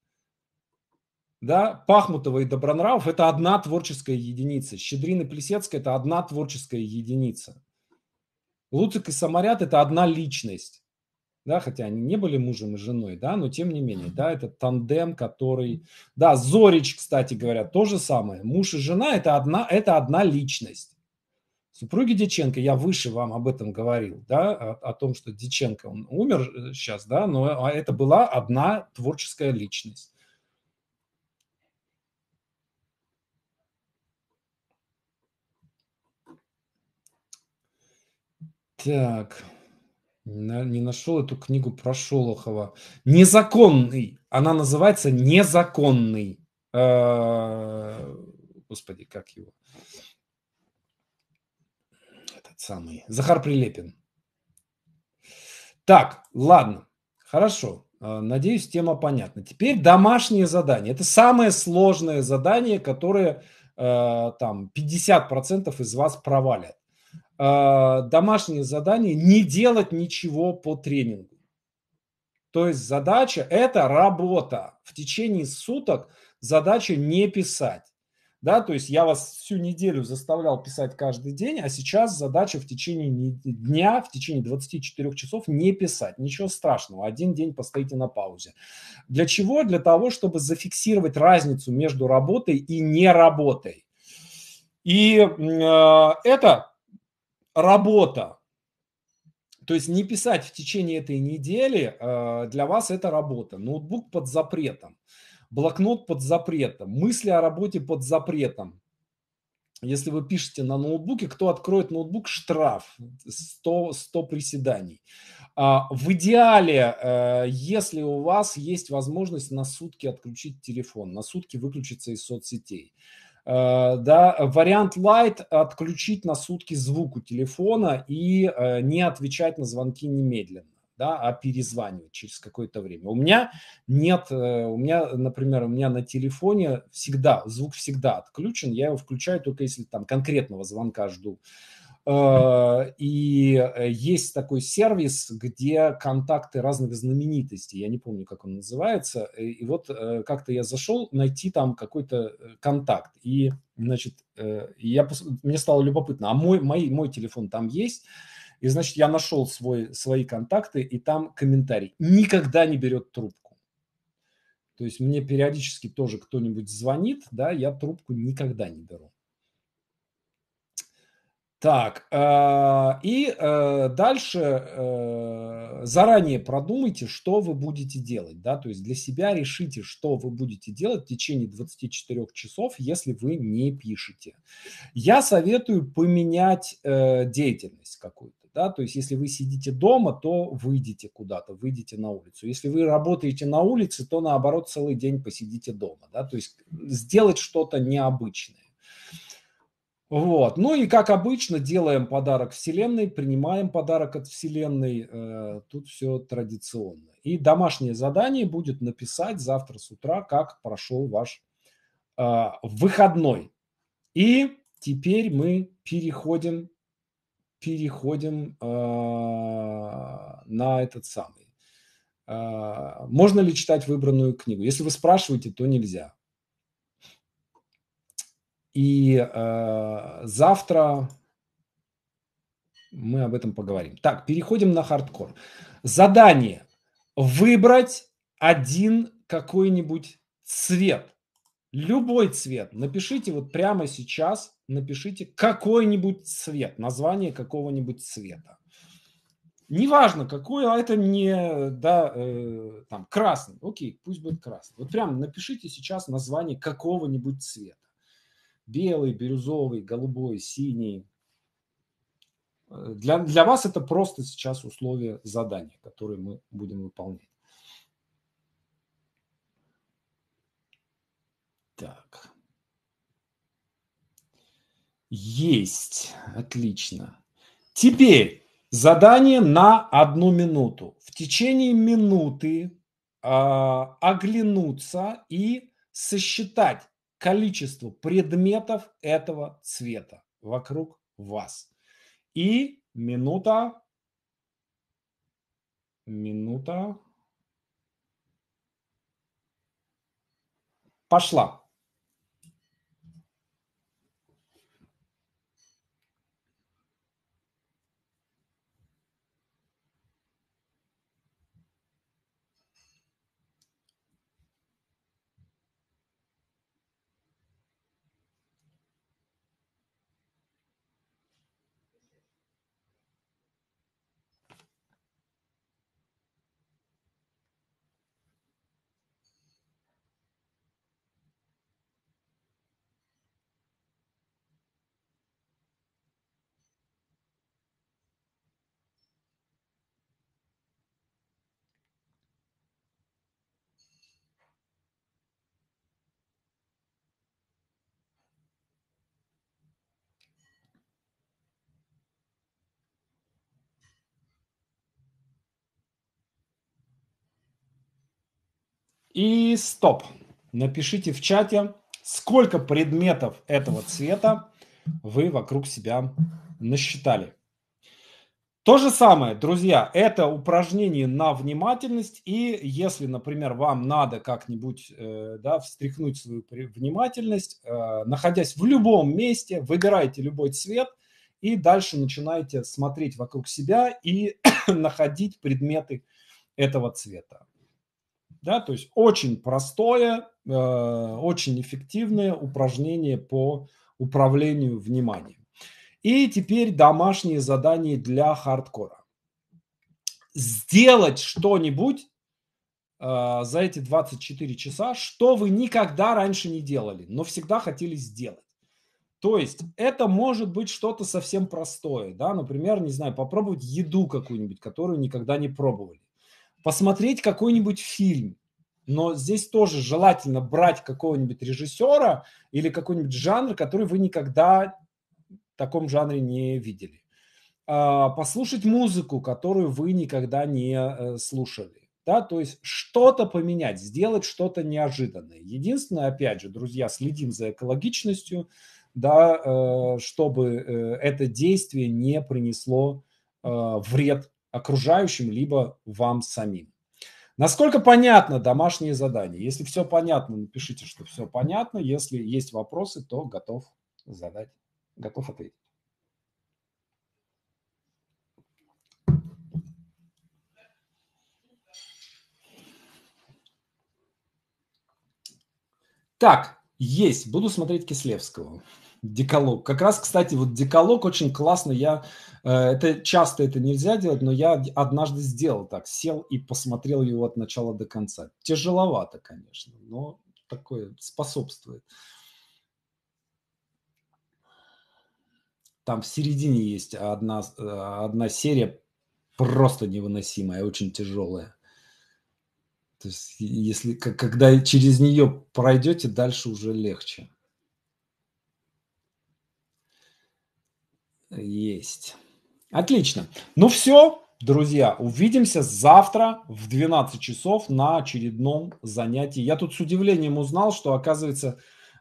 да, Пахмутова и Добронравов – это одна творческая единица. Щедрин и Плесецкая – это одна творческая единица. Луцик и Самарят – это одна личность. Да, хотя они не были мужем и женой, да, но тем не менее, да, это тандем, который... Да, Зорич, кстати говоря, то же самое. Муж и жена – это одна, это одна личность. Супруги Диченко, я выше вам об этом говорил, да, о, о том, что Диченко, он умер э, сейчас, да, но а, это была одна творческая личность. Так, не нашел эту книгу про Шолохова. Незаконный. Она называется «Незаконный». А, господи, как его? Этот самый. Захар Прилепин. Так, ладно. Хорошо. А, надеюсь, тема понятна. Теперь домашнее задание. Это самое сложное задание, которое а, там 50% из вас провалят. А, домашнее задание не делать ничего по тренингу. То есть задача – это работа. В течение суток задача не писать. Да, то есть я вас всю неделю заставлял писать каждый день, а сейчас задача в течение дня, в течение 24 часов не писать. Ничего страшного, один день постоите на паузе. Для чего? Для того, чтобы зафиксировать разницу между работой и не работой. И э, это работа. То есть не писать в течение этой недели э, для вас это работа. Ноутбук под запретом, блокнот под запретом, мысли о работе под запретом. Если вы пишете на ноутбуке, кто откроет ноутбук, штраф 100, 100 приседаний. А, в идеале, э, если у вас есть возможность на сутки отключить телефон, на сутки выключиться из соцсетей. Э, да, вариант Light – отключить на сутки звук у телефона и э, не отвечать на звонки немедленно, да, а перезванивать через какое-то время. У меня нет, э, у меня, например, у меня на телефоне всегда, звук всегда отключен, я его включаю только если там конкретного звонка жду. Э, и э, есть такой сервис, где контакты разных знаменитостей, я не помню, как он называется. Э, и вот как-то я зашел найти там какой-то контакт. И, значит, я, мне стало любопытно, а мой, мой, мой телефон там есть? И, значит, я нашел свой, свои контакты, и там комментарий. Никогда не берет трубку. То есть мне периодически тоже кто-нибудь звонит, да, я трубку никогда не беру. Так, а, и э, дальше э, заранее продумайте, что вы будете делать, да, то есть для себя решите, что вы будете делать в течение 24 часов, если вы не пишете. Я советую поменять э, деятельность какую-то да, то есть если вы сидите дома, то выйдите куда-то, выйдите на улицу. Если вы работаете на улице, то наоборот целый день посидите дома, да, то есть сделать что-то необычное. Вот. Ну и как обычно, делаем подарок Вселенной, принимаем подарок от Вселенной. Э, тут все традиционно. И домашнее задание будет написать завтра с утра, как прошел ваш э, выходной. И теперь мы переходим, переходим э, на этот самый. Можно ли читать выбранную книгу? Если вы спрашиваете, то нельзя. И э, завтра мы об этом поговорим. Так, переходим на хардкор. Задание. Выбрать один какой-нибудь цвет. Любой цвет. Напишите вот прямо сейчас, напишите какой-нибудь цвет, название какого-нибудь цвета. Неважно, какой, а это не, да, э, там, красный. Окей, пусть будет красный. Вот прямо напишите сейчас название какого-нибудь цвета белый, бирюзовый, голубой, синий. Э, для, для вас это просто сейчас условия задания, которые мы будем выполнять. Так. Есть. Отлично. Теперь задание на одну минуту. В течение минуты э, оглянуться и сосчитать количество предметов этого цвета вокруг вас. И минута, минута пошла. И стоп. Напишите в чате, сколько предметов этого цвета вы вокруг себя насчитали. То же самое, друзья, это упражнение на внимательность. И если, например, вам надо как-нибудь э, да, встряхнуть свою внимательность, э, находясь в любом месте, выбирайте любой цвет и дальше начинайте смотреть вокруг себя и находить предметы этого цвета. Да, то есть очень простое, э, очень эффективное упражнение по управлению вниманием. И теперь домашние задания для хардкора. Сделать что-нибудь э, за эти 24 часа, что вы никогда раньше не делали, но всегда хотели сделать. То есть это может быть что-то совсем простое, да, например, не знаю, попробовать еду какую-нибудь, которую никогда не пробовали посмотреть какой-нибудь фильм. Но здесь тоже желательно брать какого-нибудь режиссера или какой-нибудь жанр, который вы никогда в таком жанре не видели. А, послушать музыку, которую вы никогда не э, слушали. Да, то есть что-то поменять, сделать что-то неожиданное. Единственное, опять же, друзья, следим за экологичностью, да, э, чтобы э, это действие не принесло вред окружающим, либо вам самим. Насколько понятно домашнее задание? Если все понятно, напишите, что все понятно. Если есть вопросы, то готов задать, готов ответить. Так, есть. Буду смотреть Кислевского. Деколог. Как раз, кстати, вот деколог очень классно. Я э, это часто это нельзя делать, но я однажды сделал так, сел и посмотрел его от начала до конца. Тяжеловато, конечно, но такое способствует. Там в середине есть одна, э, одна серия просто невыносимая, очень тяжелая. То есть, если, когда через нее пройдете, дальше уже легче. Есть. Отлично. Ну все, друзья, увидимся завтра в 12 часов на очередном занятии. Я тут с удивлением узнал, что, оказывается,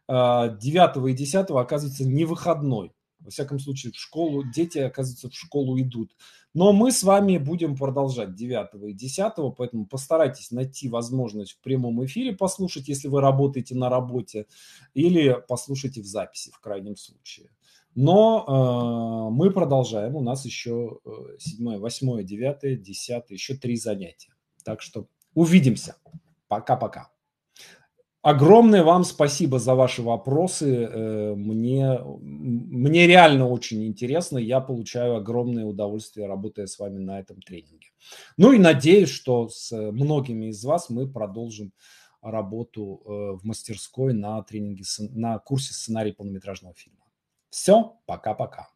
9 э, и 10, оказывается, не выходной. Во всяком случае, в школу, дети, оказывается, в школу идут. Но мы с вами будем продолжать 9 и 10, поэтому постарайтесь найти возможность в прямом эфире послушать, если вы работаете на работе, или послушайте в записи в крайнем случае. Но э, мы продолжаем. У нас еще 7, 8, 9, 10, еще три занятия. Так что увидимся. Пока-пока. Огромное вам спасибо за ваши вопросы. Э, мне, мне реально очень интересно. Я получаю огромное удовольствие, работая с вами на этом тренинге. Ну и надеюсь, что с многими из вас мы продолжим работу э, в мастерской на тренинге, на курсе сценарий полнометражного фильма. Все, пока-пока.